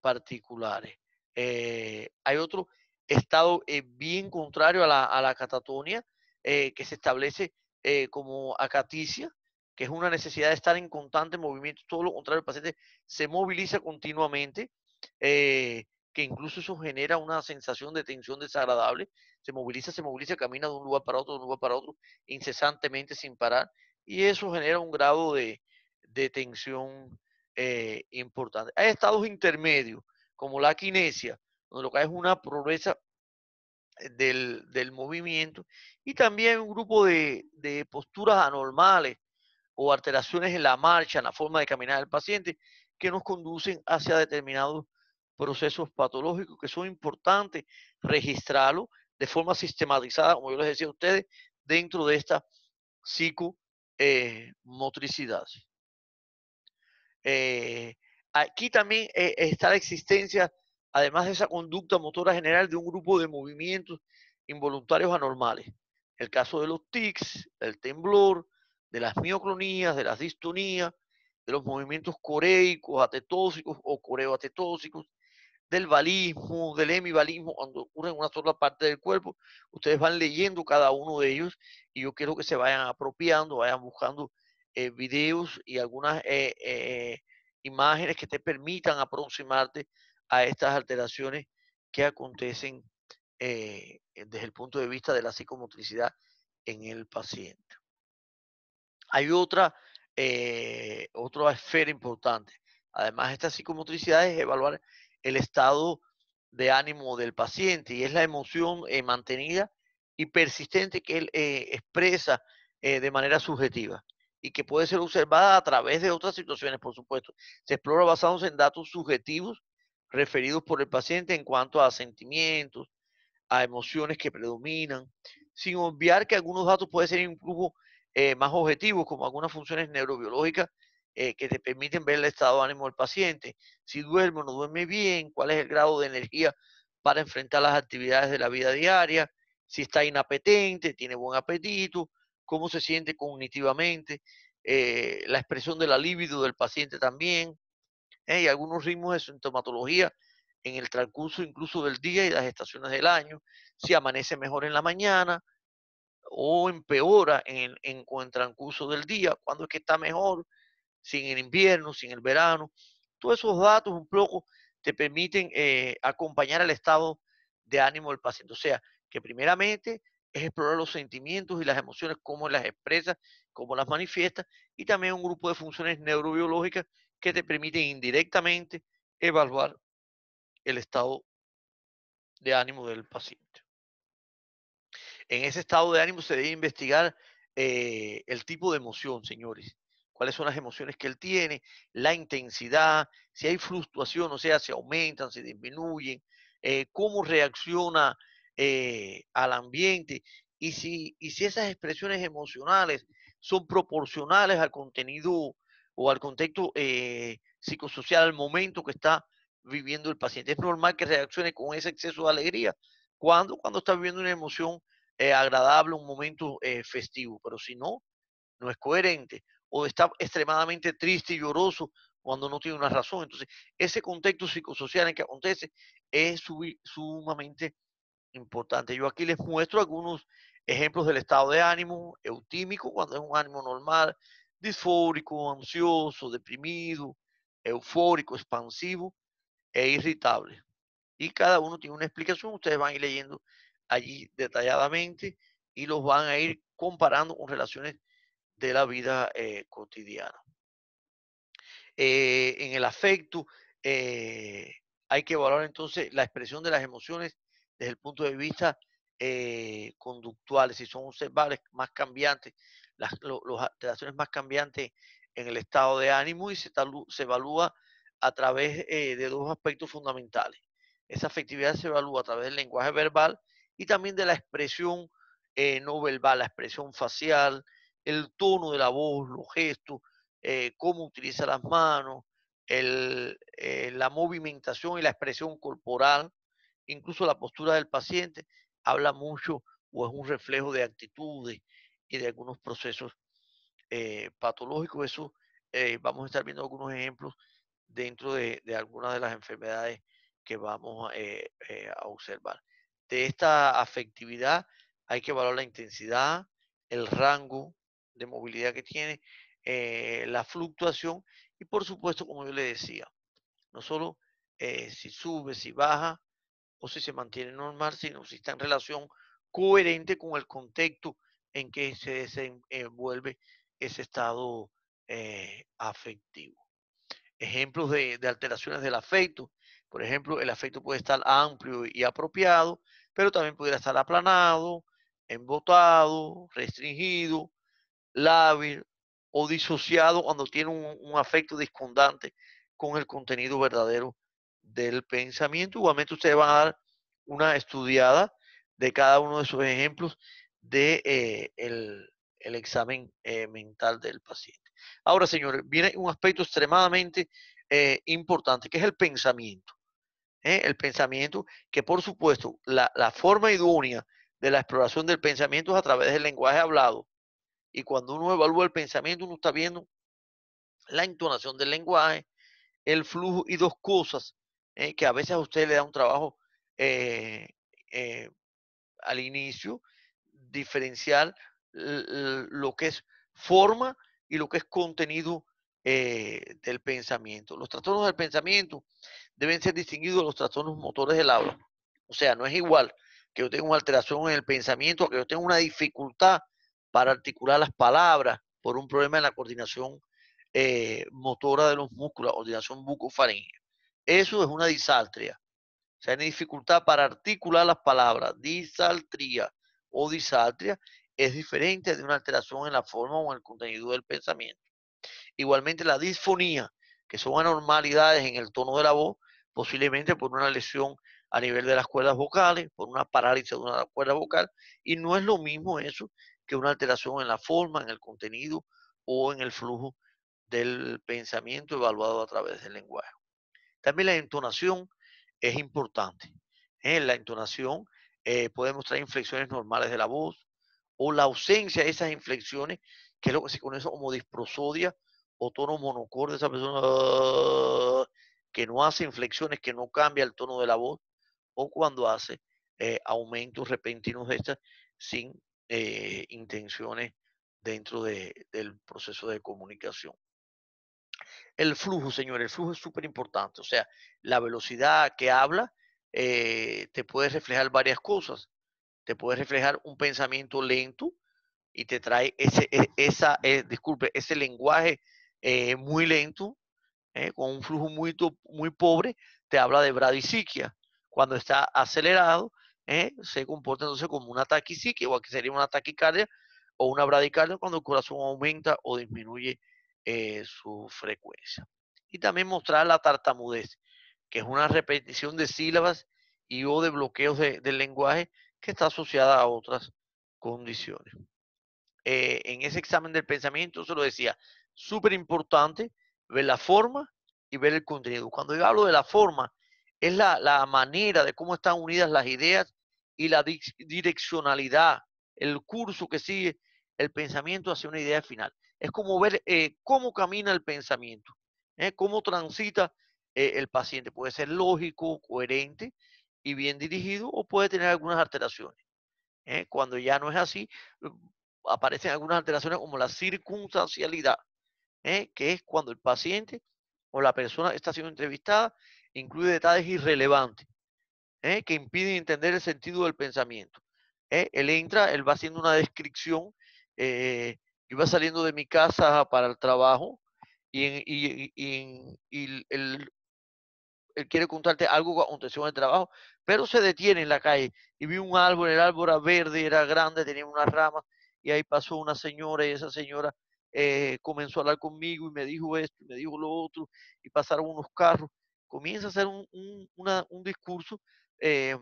A: particulares. hay otro estado eh, bien contrario a la, catatonia eh, que se establece eh, como acaticia, que es una necesidad de estar en constante movimiento, todo lo contrario, el paciente se moviliza continuamente, que incluso eso genera una sensación de tensión desagradable, se moviliza, se moviliza, camina de un lugar para otro, de un lugar para otro, incesantemente sin parar, y eso genera un grado de, de tensión importante. Hay estados intermedios, como la kinesia, lo que hay es una progresa eh, del, movimiento y también un grupo de, posturas anormales o alteraciones en la marcha, en la forma de caminar del paciente, que nos conducen hacia determinados procesos patológicos que son importantes registrarlo de forma sistematizada, como yo les decía a ustedes, dentro de esta psicomotricidad. Eh, aquí también eh, está la existencia además de esa conducta motora general de un grupo de movimientos involuntarios anormales. El caso de los tics, el temblor, de las mioclonías, de las distonías, de los movimientos coreicos, atetósicos o coreoatetósicos, del balismo, del hemibalismo, cuando ocurre en una sola parte del cuerpo. Ustedes van leyendo cada uno de ellos y yo quiero que se vayan apropiando, vayan buscando eh, videos y algunas eh, eh, imágenes que te permitan aproximarte a estas alteraciones que acontecen eh, eh, desde el punto de vista de la psicomotricidad en el paciente. Hay otra, eh, otra esfera importante. Además, esta psicomotricidad es evaluar el estado de ánimo del paciente y es la emoción mantenida y persistente que él expresa de manera subjetiva y que puede ser observada a través de otras situaciones, por supuesto. Se explora basándose en datos subjetivos referidos por el paciente en cuanto a sentimientos, a emociones que predominan, sin obviar que algunos datos pueden ser incluso eh, más objetivos, como algunas funciones neurobiológicas eh, que te permiten ver el estado de ánimo del paciente, si duerme o no duerme bien, cuál es el grado de energía para enfrentar las actividades de la vida diaria, si está inapetente, tiene buen apetito, cómo se siente cognitivamente, eh, la expresión de la libido del paciente también, eh, y algunos ritmos de sintomatología en el transcurso incluso del día y las estaciones del año, si amanece mejor en la mañana o empeora en, en, el transcurso del día, cuándo es que está mejor, si en el invierno, si en el verano. Todos esos datos un poco te permiten eh, acompañar el estado de ánimo del paciente. O sea, que primeramente es explorar los sentimientos y las emociones, cómo las expresa, cómo las manifiesta, y también un grupo de funciones neurobiológicas que te permiten indirectamente evaluar el estado de ánimo del paciente. En ese estado de ánimo se debe investigar eh, el tipo de emoción, señores. Cuáles son las emociones que él tiene, la intensidad, si hay fluctuación, o sea, si aumentan, si disminuyen, eh, cómo reacciona eh, al ambiente y si, y si esas expresiones emocionales son proporcionales al contenido o al contexto eh, psicosocial, al momento que está viviendo el paciente. Es normal que reaccione con ese exceso de alegría cuando, cuando está viviendo una emoción eh, agradable, un momento eh, festivo, pero si no, no es coherente o está extremadamente triste y lloroso cuando no tiene una razón. Entonces, ese contexto psicosocial en que acontece es sumamente importante. Yo aquí les muestro algunos ejemplos del estado de ánimo eutímico, cuando es un ánimo normal, disfórico, ansioso, deprimido, eufórico, expansivo e irritable. Y cada uno tiene una explicación, ustedes van a ir leyendo allí detalladamente y los van a ir comparando con relaciones de la vida eh, cotidiana. Eh, en el afecto eh, hay que evaluar entonces la expresión de las emociones desde el punto de vista conductual, si son observables, más cambiantes, las alteraciones más cambiantes en el estado de ánimo y se, evalúa a través eh, de dos aspectos fundamentales. Esa afectividad se evalúa a través del lenguaje verbal y también de la expresión eh, no verbal, la expresión facial, el tono de la voz, los gestos, eh, cómo utiliza las manos, la movimentación y la expresión corporal, incluso la postura del paciente, habla mucho o es un reflejo de actitudes, y de algunos procesos eh, patológicos. Eso eh, vamos a estar viendo algunos ejemplos dentro de, algunas de las enfermedades que vamos eh, a observar. De esta afectividad hay que evaluar la intensidad, el rango de movilidad que tiene, la fluctuación y por supuesto, como yo le decía, no solo si sube, si baja o si se mantiene normal, sino si está en relación coherente con el contexto en que se desenvuelve ese estado eh, afectivo. Ejemplos de, alteraciones del afecto. Por ejemplo, el afecto puede estar amplio y apropiado, pero también pudiera estar aplanado, embotado, restringido, lábil o disociado cuando tiene un, afecto discordante con el contenido verdadero del pensamiento. Igualmente ustedes va a dar una estudiada de cada uno de esos ejemplos de eh, el, examen eh, mental del paciente. Ahora, señores, viene un aspecto extremadamente eh, importante, que es el pensamiento. El pensamiento, que por supuesto, la, forma idónea de la exploración del pensamiento es a través del lenguaje hablado. Y cuando uno evalúa el pensamiento, uno está viendo la entonación del lenguaje, el flujo y dos cosas que a veces a usted le da un trabajo al inicio diferenciar lo que es forma y lo que es contenido eh, del pensamiento. Los trastornos del pensamiento deben ser distinguidos de los trastornos motores del habla. O sea, no es igual que yo tenga una alteración en el pensamiento, que yo tenga una dificultad para articular las palabras por un problema en la coordinación eh, motora de los músculos, coordinación bucofaringea. Eso es una disaltria. O sea, hay dificultad para articular las palabras, disaltría o disatria es diferente de una alteración en la forma o en el contenido del pensamiento. Igualmente la disfonía, que son anormalidades en el tono de la voz, posiblemente por una lesión a nivel de las cuerdas vocales, por una parálisis de una cuerda vocal, y no es lo mismo eso que una alteración en la forma, en el contenido o en el flujo del pensamiento evaluado a través del lenguaje. También la entonación es importante. En ¿eh? La entonación eh, podemos traer inflexiones normales de la voz o la ausencia de esas inflexiones, que es lo que se conoce como disprosodia o tono monocorde de esa persona que no hace inflexiones, que no cambia el tono de la voz, o cuando hace eh, aumentos repentinos de estas sin eh, intenciones dentro de, del proceso de comunicación. El flujo, señores, el flujo es súper importante, o sea, la velocidad que habla eh, te puede reflejar varias cosas. Te puede reflejar un pensamiento lento y te trae ese, e, esa, eh, disculpe, ese lenguaje eh, muy lento, con un flujo muy, muy pobre, te habla de bradisiquia. Cuando está acelerado, se comporta entonces como un taquisiquia, o que sería una taquicardia o una bradicardia cuando el corazón aumenta o disminuye su frecuencia. Y también mostrar la tartamudez que es una repetición de sílabas y o de bloqueos del lenguaje que está asociada a otras condiciones. Eh, en ese examen del pensamiento, se lo decía, súper importante ver la forma y ver el contenido. Cuando yo hablo de la forma, es la, manera de cómo están unidas las ideas y la direccionalidad, el curso que sigue el pensamiento hacia una idea final. Es como ver eh, cómo camina el pensamiento, eh, cómo transita eh, el paciente puede ser lógico, coherente y bien dirigido o puede tener algunas alteraciones. ¿eh? Cuando ya no es así, eh, aparecen algunas alteraciones como la circunstancialidad, que es cuando el paciente o la persona está siendo entrevistada incluye detalles irrelevantes que impiden entender el sentido del pensamiento. Él entra, él va haciendo una descripción va saliendo de mi casa para el trabajo y, en, y el, él quiere contarte algo que aconteció en el trabajo, pero se detiene en la calle y vi un árbol, el árbol era verde, era grande, tenía unas ramas, y ahí pasó una señora y esa señora eh, comenzó a hablar conmigo y me dijo esto, y me dijo lo otro, y pasaron unos carros. Comienza a hacer un, un, un discurso eh,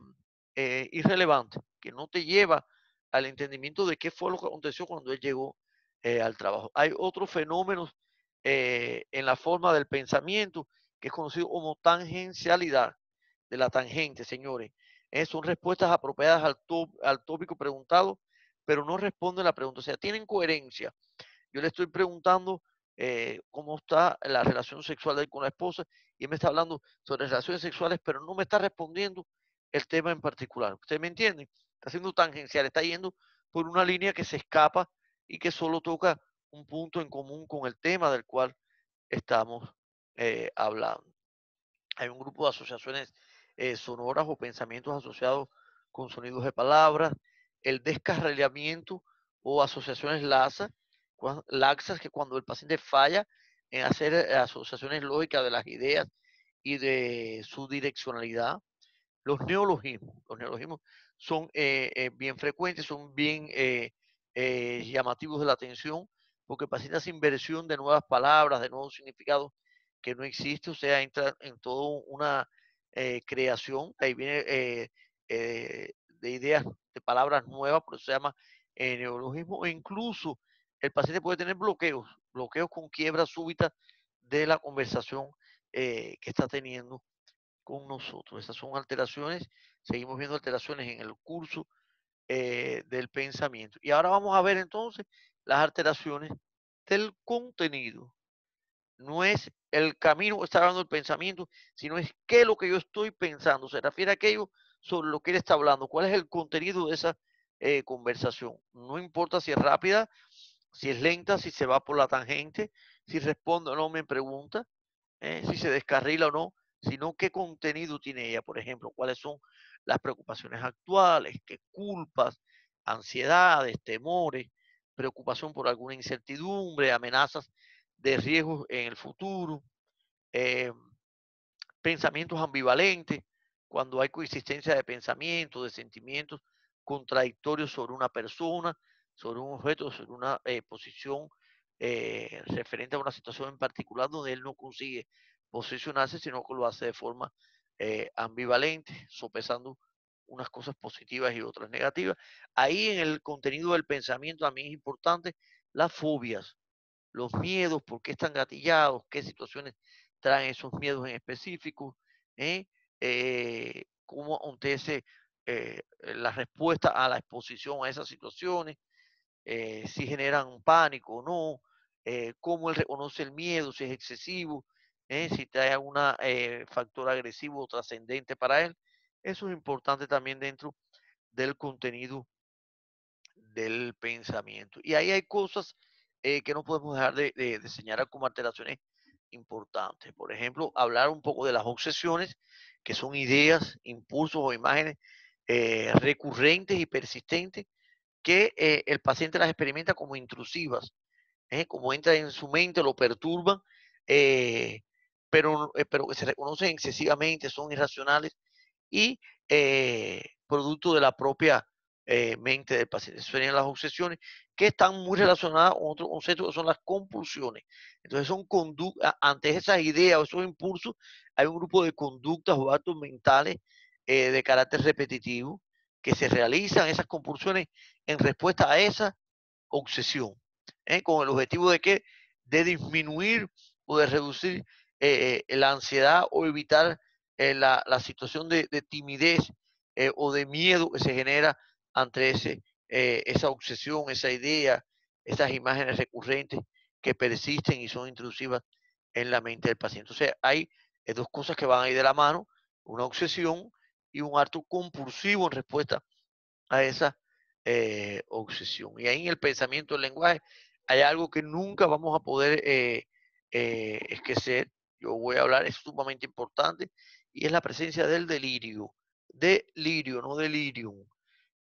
A: eh, irrelevante, que no te lleva al entendimiento de qué fue lo que aconteció cuando él llegó al trabajo. Hay otros fenómenos en la forma del pensamiento que es conocido como tangencialidad de la tangente, señores. Eh, son respuestas apropiadas al, al tópico preguntado, pero no responden a la pregunta. O sea, tienen coherencia. Yo le estoy preguntando eh, cómo está la relación sexual de con la esposa y él me está hablando sobre relaciones sexuales, pero no me está respondiendo el tema en particular. ¿Ustedes me entienden? Está siendo tangencial, está yendo por una línea que se escapa y que solo toca un punto en común con el tema del cual estamos eh, Hay un grupo de asociaciones eh, sonoras o pensamientos asociados con sonidos de palabras, el descarreleamiento o asociaciones laxas, laxas que cuando el paciente falla en hacer eh, asociaciones lógicas de las ideas y de su direccionalidad. Los neologismos, los neologismos son eh, bien frecuentes, son bien llamativos de la atención, porque el paciente hace inversión de nuevas palabras, de nuevos significados que no existe, o sea, entra en toda una eh, creación, ahí viene eh, eh, de ideas, de palabras nuevas, por eso se llama neologismo, o e incluso el paciente puede tener bloqueos, bloqueos con quiebra súbita de la conversación que está teniendo con nosotros. Estas son alteraciones, seguimos viendo alteraciones en el curso del pensamiento. Y ahora vamos a ver entonces las alteraciones del contenido. No es el camino está hablando el pensamiento, sino es qué es lo que yo estoy pensando. Se refiere a aquello sobre lo que él está hablando, cuál es el contenido de esa eh, conversación. No importa si es rápida, si es lenta, si se va por la tangente, si responde o no me pregunta, eh, si se descarrila o no, sino qué contenido tiene ella, por ejemplo, cuáles son las preocupaciones actuales, qué culpas, ansiedades, temores, preocupación por alguna incertidumbre, amenazas de riesgos en el futuro, eh, pensamientos ambivalentes, cuando hay coexistencia de pensamientos, de sentimientos contradictorios sobre una persona, sobre un objeto, sobre una eh, posición eh, referente a una situación en particular donde él no consigue posicionarse, sino que lo hace de forma ambivalente, sopesando unas cosas positivas y otras negativas. Ahí en el contenido del pensamiento también es importante las fobias, los miedos, por qué están gatillados, qué situaciones traen esos miedos en específico, ¿eh? Eh, cómo acontece eh, la respuesta a la exposición a esas situaciones, si generan un pánico o no, cómo él reconoce el miedo, si es excesivo, si trae algún factor agresivo o trascendente para él. Eso es importante también dentro del contenido del pensamiento. Y ahí hay cosas eh, que no podemos dejar de, de, señalar como alteraciones importantes. Por ejemplo, hablar un poco de las obsesiones, que son ideas, impulsos o imágenes eh, recurrentes y persistentes que eh, el paciente las experimenta como intrusivas, como entra en su mente, lo perturba, pero, pero se reconocen excesivamente, son irracionales y producto de la propia mente del paciente. serían las obsesiones que están muy relacionadas con otros concepto que son las compulsiones. Entonces son conductas, ante esas ideas o esos impulsos, hay un grupo de conductas o actos mentales eh, de carácter repetitivo que se realizan esas compulsiones en respuesta a esa obsesión, ¿eh? con el objetivo de que de disminuir o de reducir eh, la ansiedad o evitar la, situación de, de timidez o de miedo que se genera ante ese eh, esa obsesión, esa idea, esas imágenes recurrentes que persisten y son intrusivas en la mente del paciente. O sea, hay eh, dos cosas que van ahí de la mano, una obsesión y un acto compulsivo en respuesta a esa eh, obsesión. Y ahí en el pensamiento del lenguaje hay algo que nunca vamos a poder esquecer, yo voy a hablar, es sumamente importante, y es la presencia del delirio. Delirio, no delirium.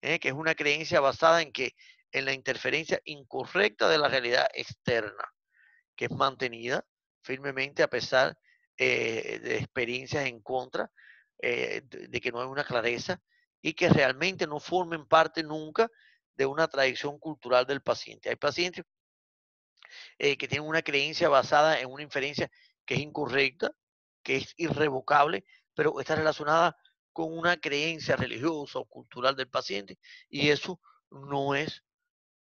A: ¿eh? que es una creencia basada en que en la interferencia incorrecta de la realidad externa, que es mantenida firmemente a pesar eh, de experiencias en contra, eh, de, que no hay una clareza y que realmente no formen parte nunca de una tradición cultural del paciente. Hay pacientes que tienen una creencia basada en una inferencia que es incorrecta, que es irrevocable, pero está relacionada con una creencia religiosa o cultural del paciente y eso no es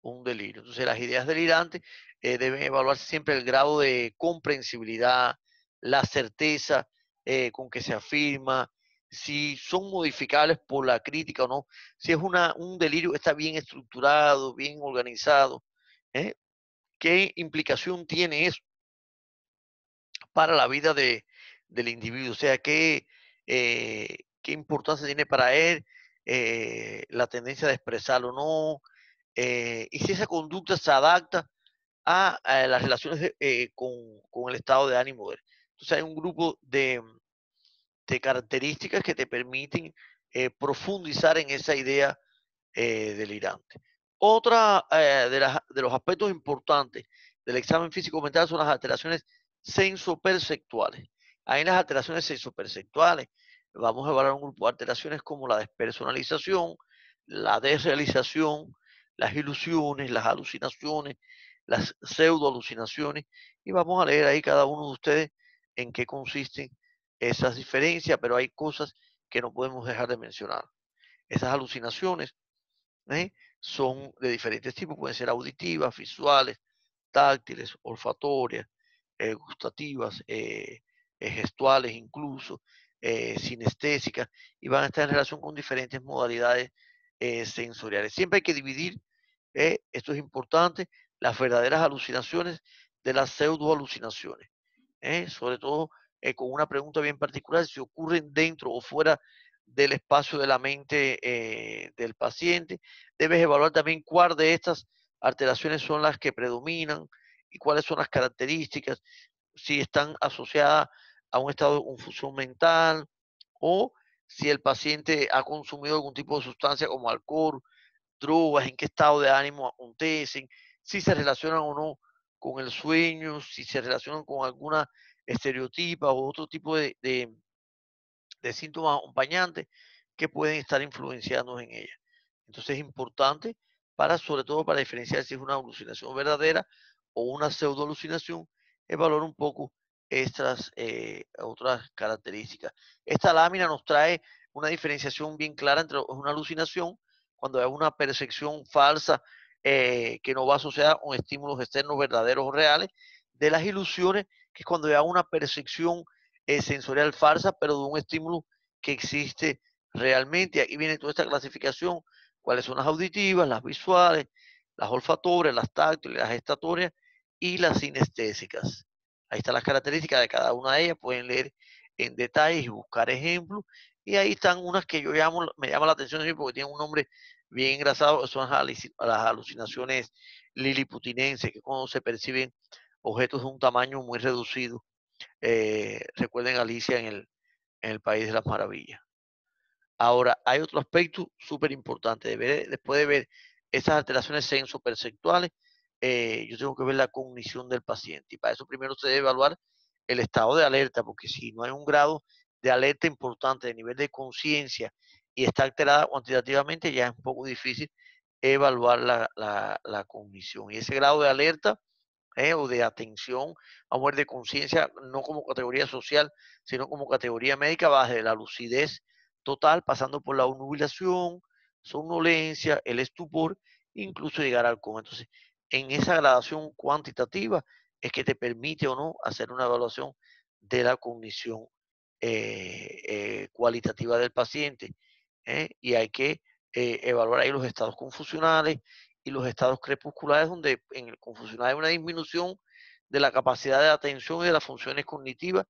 A: un delirio. Entonces las ideas delirantes eh, deben evaluarse siempre el grado de comprensibilidad, la certeza eh, con que se afirma, si son modificables por la crítica o no, si es una, un delirio que está bien estructurado, bien organizado, ¿eh? ¿qué implicación tiene eso para la vida del individuo? O sea, ¿qué, qué importancia tiene para él eh, la tendencia de expresarlo o no, eh, y si esa conducta se adapta a, las relaciones eh, con, el estado de ánimo de él. Entonces hay un grupo de, características que te permiten profundizar en esa idea delirante. Otra de, los aspectos importantes del examen físico mental son las alteraciones sensoperceptuales. Hay las alteraciones sensoperceptuales, vamos a evaluar un grupo de alteraciones como la despersonalización, la desrealización, las ilusiones, las alucinaciones, las pseudoalucinaciones, y vamos a leer ahí cada uno de ustedes en qué consisten esas diferencias, pero hay cosas que no podemos dejar de mencionar. Esas alucinaciones ¿eh? son de diferentes tipos, pueden ser auditivas, visuales, táctiles, olfatorias, eh, gustativas, eh, gestuales incluso, eh, sinestésicas, y van a estar en relación con diferentes modalidades eh, sensoriales. Siempre hay que dividir, eh, esto es importante, las verdaderas alucinaciones de las pseudoalucinaciones. sobre todo con una pregunta bien particular, si ocurren dentro o fuera del espacio de la mente del paciente. Debes evaluar también cuál de estas alteraciones son las que predominan y cuáles son las características, si están asociadas a un estado de confusión mental o si el paciente ha consumido algún tipo de sustancia como alcohol, drogas, en qué estado de ánimo acontecen, si se relacionan o no con el sueño, si se relacionan con alguna estereotipa o otro tipo de, de, síntomas acompañantes que pueden estar influenciando en ella. Entonces es importante para, sobre todo para diferenciar si es una alucinación verdadera o una pseudo alucinación, un poco estas eh, otras características. Esta lámina nos trae una diferenciación bien clara entre una alucinación, cuando hay una percepción falsa eh, que no va asociada con estímulos externos verdaderos o reales, de las ilusiones, que es cuando hay una percepción eh, sensorial falsa, pero de un estímulo que existe realmente. Aquí viene toda esta clasificación, cuáles son las auditivas, las visuales, las olfatorias, las táctiles, las estatorias y las sinestésicas. Ahí están las características de cada una de ellas, pueden leer en detalle y buscar ejemplos. Y ahí están unas que yo llamo, me llama la atención porque tienen un nombre bien engrasado, son las alucinaciones liliputinenses, que cuando se perciben objetos de un tamaño muy reducido. Eh, recuerden Alicia en el, País de las Maravillas. Ahora, hay otro aspecto súper importante, después de ver esas alteraciones senso-perceptuales, eh, yo tengo que ver la cognición del paciente. Y para eso primero se debe evaluar el estado de alerta, porque si no hay un grado de alerta importante, de nivel de conciencia, y está alterada cuantitativamente, ya es un poco difícil evaluar la, cognición. Y ese grado de alerta eh, o de atención a muerte de conciencia, no como categoría social, sino como categoría médica, va desde la lucidez total, pasando por la unubilación, somnolencia, el estupor, incluso llegar al coma. Entonces, en esa gradación cuantitativa es que te permite o no hacer una evaluación de la cognición eh, eh, cualitativa del paciente. ¿eh? Y hay que evaluar ahí los estados confusionales y los estados crepusculares, donde en el confusional hay una disminución de la capacidad de atención y de las funciones cognitivas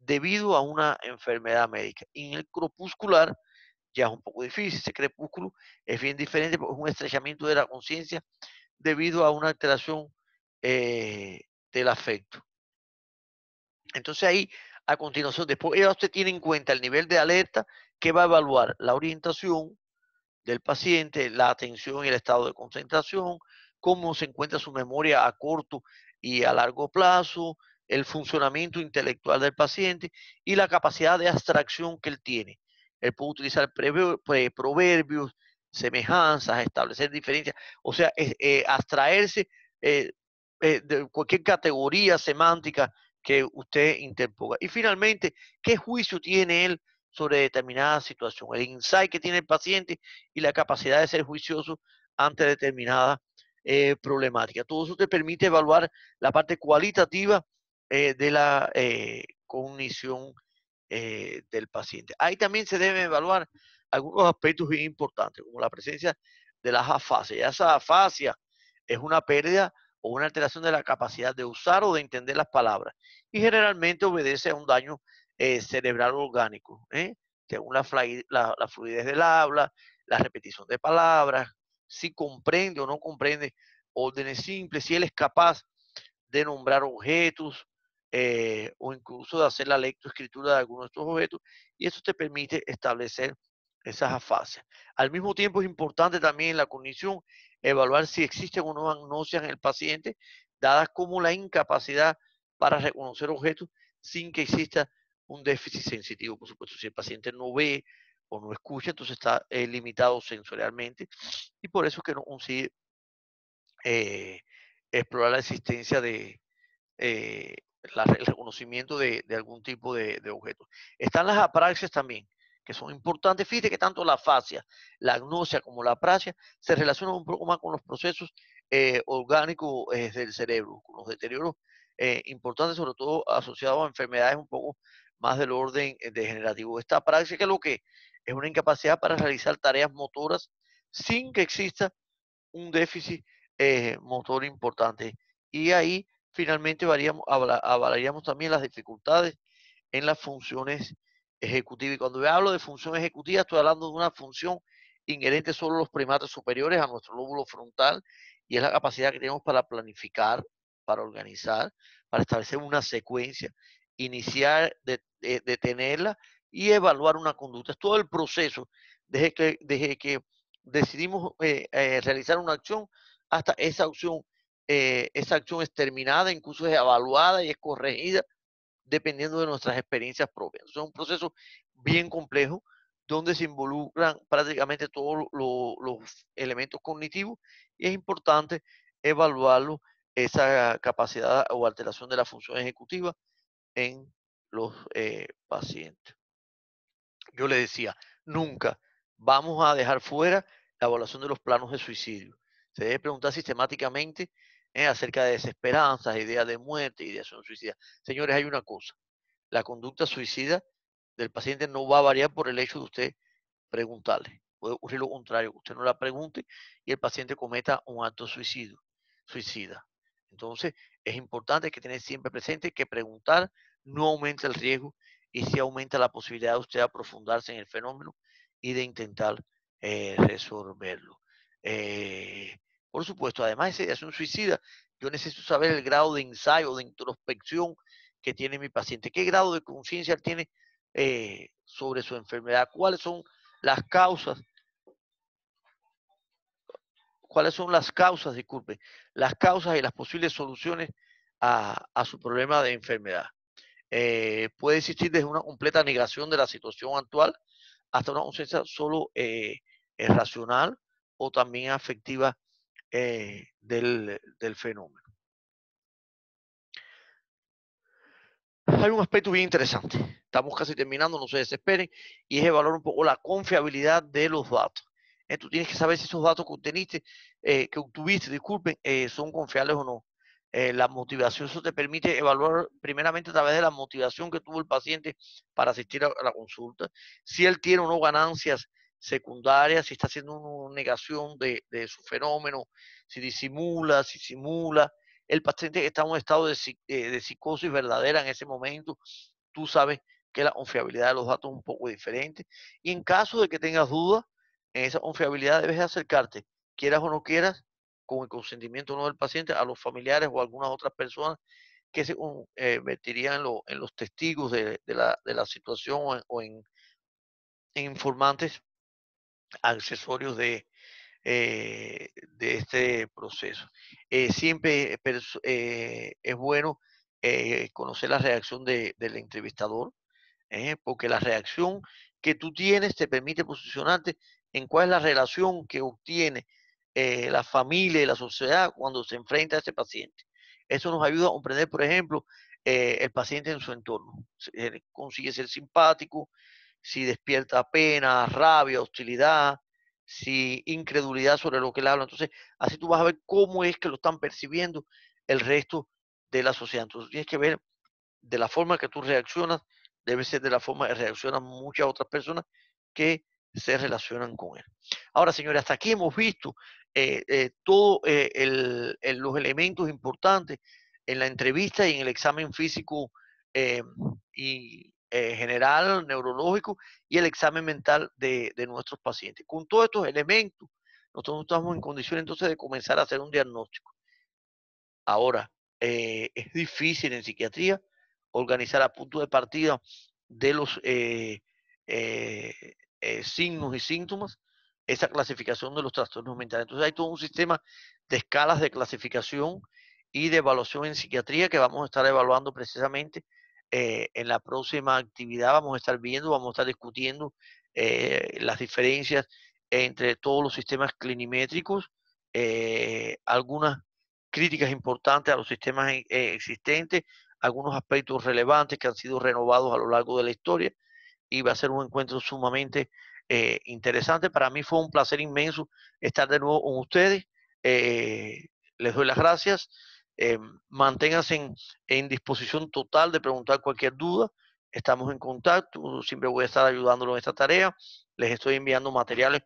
A: debido a una enfermedad médica. Y en el crepuscular ya es un poco difícil, ese crepúsculo es bien diferente porque es un estrechamiento de la conciencia debido a una alteración eh, del afecto. Entonces ahí, a continuación, después ya usted tiene en cuenta el nivel de alerta que va a evaluar la orientación del paciente, la atención y el estado de concentración, cómo se encuentra su memoria a corto y a largo plazo, el funcionamiento intelectual del paciente y la capacidad de abstracción que él tiene. Él puede utilizar pues, proverbios, semejanzas, establecer diferencias, o sea, eh, abstraerse eh, eh, de cualquier categoría semántica que usted interponga. Y finalmente, ¿qué juicio tiene él sobre determinada situación? El insight que tiene el paciente y la capacidad de ser juicioso ante determinada problemática. Todo eso te permite evaluar la parte cualitativa de la cognición del paciente. Ahí también se debe evaluar algunos aspectos bien importantes, como la presencia de las afasias. esa afasia es una pérdida o una alteración de la capacidad de usar o de entender las palabras y generalmente obedece a un daño eh, cerebral orgánico, ¿eh? según la, la, fluidez del habla, la repetición de palabras, si comprende o no comprende órdenes simples, si él es capaz de nombrar objetos eh, o incluso de hacer la lectoescritura de algunos de estos objetos y eso te permite establecer esas afasias. Al mismo tiempo es importante también en la cognición evaluar si existen o no agnosias en el paciente, dadas como la incapacidad para reconocer objetos sin que exista un déficit sensitivo. Por supuesto, si el paciente no ve o no escucha, entonces está eh, limitado sensorialmente y por eso es que no consigue eh, explorar la existencia de eh, el reconocimiento de, algún tipo de, de objeto. Están las apraxias también que son importantes. Fíjate que tanto la fascia, la agnosia como la praxia se relacionan un poco más con los procesos eh, orgánicos eh, del cerebro, con los deterioros eh, importantes, sobre todo asociados a enfermedades un poco más del orden degenerativo. Esta praxia que es lo que es una incapacidad para realizar tareas motoras sin que exista un déficit motor importante. Y ahí finalmente avalaríamos también las dificultades en las funciones ejecutivo Y cuando hablo de función ejecutiva, estoy hablando de una función inherente solo a los primates superiores, a nuestro lóbulo frontal, y es la capacidad que tenemos para planificar, para organizar, para establecer una secuencia, iniciar, eh, detenerla de, y evaluar una conducta. Es todo el proceso desde que, que decidimos eh, eh, realizar una acción hasta esa acción, esa acción es terminada, incluso es evaluada y es corregida dependiendo de nuestras experiencias propias. es un proceso bien complejo donde se involucran prácticamente todos los elementos cognitivos y es importante evaluarlo esa capacidad o alteración de la función ejecutiva en los eh, pacientes. Yo le decía, nunca vamos a dejar fuera la evaluación de los planos de suicidio. Se debe preguntar sistemáticamente ¿eh? acerca de desesperanzas, ideas de muerte, de suicida. Señores, hay una cosa, la conducta suicida del paciente no va a variar por el hecho de usted preguntarle. Puede ocurrir lo contrario, usted no la pregunte y el paciente cometa un acto suicidio, suicida. Entonces, es importante que tener siempre presente que preguntar no aumenta el riesgo y sí aumenta la posibilidad de usted aprofundarse en el fenómeno y de intentar eh, resolverlo. Eh, por supuesto, además de es un suicida. Yo necesito saber el grado de ensayo, de introspección que tiene mi paciente, qué grado de conciencia tiene eh, sobre su enfermedad, cuáles son las causas, cuáles son las causas, disculpe, las causas y las posibles soluciones a, su problema de enfermedad. Eh, puede existir desde una completa negación de la situación actual hasta una conciencia solo eh, racional o también afectiva eh, del, del fenómeno. Hay un aspecto bien interesante, estamos casi terminando, no se desesperen, y es evaluar un poco la confiabilidad de los datos. Eh, tú tienes que saber si esos datos que eh, que obtuviste, disculpen, son confiables o no. la motivación, eso te permite evaluar primeramente a través de la motivación que tuvo el paciente para asistir a la consulta, si él tiene o no ganancias secundaria, si está haciendo una negación de, su fenómeno, si disimula, si simula. El paciente está en un estado eh, de, psicosis verdadera en ese momento, tú sabes que la confiabilidad de los datos es un poco diferente. Y en caso de que tengas dudas, en esa confiabilidad debes acercarte, quieras o no quieras, con el consentimiento o no del paciente, a los familiares o algunas otras personas que se convertirían eh, en, los testigos de, la, situación o en informantes accesorios de, eh, de este proceso. Eh, siempre eh, es bueno conocer la reacción del entrevistador, porque la reacción que tú tienes te permite posicionarte en cuál es la relación que obtiene la familia y la sociedad cuando se enfrenta a este paciente. Eso nos ayuda a comprender, por ejemplo, el paciente en su entorno. Consigue ser simpático, si despierta pena, rabia, hostilidad, si incredulidad sobre lo que él habla. Entonces, así tú vas a ver cómo es que lo están percibiendo el resto de la sociedad. Entonces, tienes que ver de la forma que tú reaccionas, debe ser de la forma que reaccionan muchas otras personas que se relacionan con él. Ahora, señores, hasta aquí hemos visto eh, eh, todos eh, los elementos importantes en la entrevista y en el examen físico y, eh, general, neurológico y el examen mental de, nuestros pacientes. Con todos estos elementos, nosotros estamos en condiciones entonces de comenzar a hacer un diagnóstico. Ahora, eh, es difícil en psiquiatría organizar a punto de partida de los eh, signos y síntomas esa clasificación de los trastornos mentales. Entonces hay todo un sistema de escalas de clasificación y de evaluación en psiquiatría que vamos a estar evaluando precisamente eh, en la próxima actividad vamos a estar viendo, vamos a estar discutiendo eh, las diferencias entre todos los sistemas clinimétricos, eh, algunas críticas importantes a los sistemas existentes, algunos aspectos relevantes que han sido renovados a lo largo de la historia y va a ser un encuentro sumamente interesante. Para mí fue un placer inmenso estar de nuevo con ustedes. les doy las gracias. Eh, manténganse en, disposición total de preguntar cualquier duda. Estamos en contacto, siempre voy a estar ayudándolos en esta tarea. Les estoy enviando materiales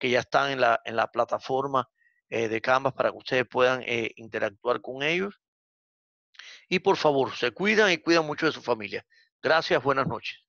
A: que ya están en la, plataforma eh, de Canvas para que ustedes puedan eh, interactuar con ellos. Y por favor, se cuidan y cuidan mucho de su familia. Gracias, buenas noches.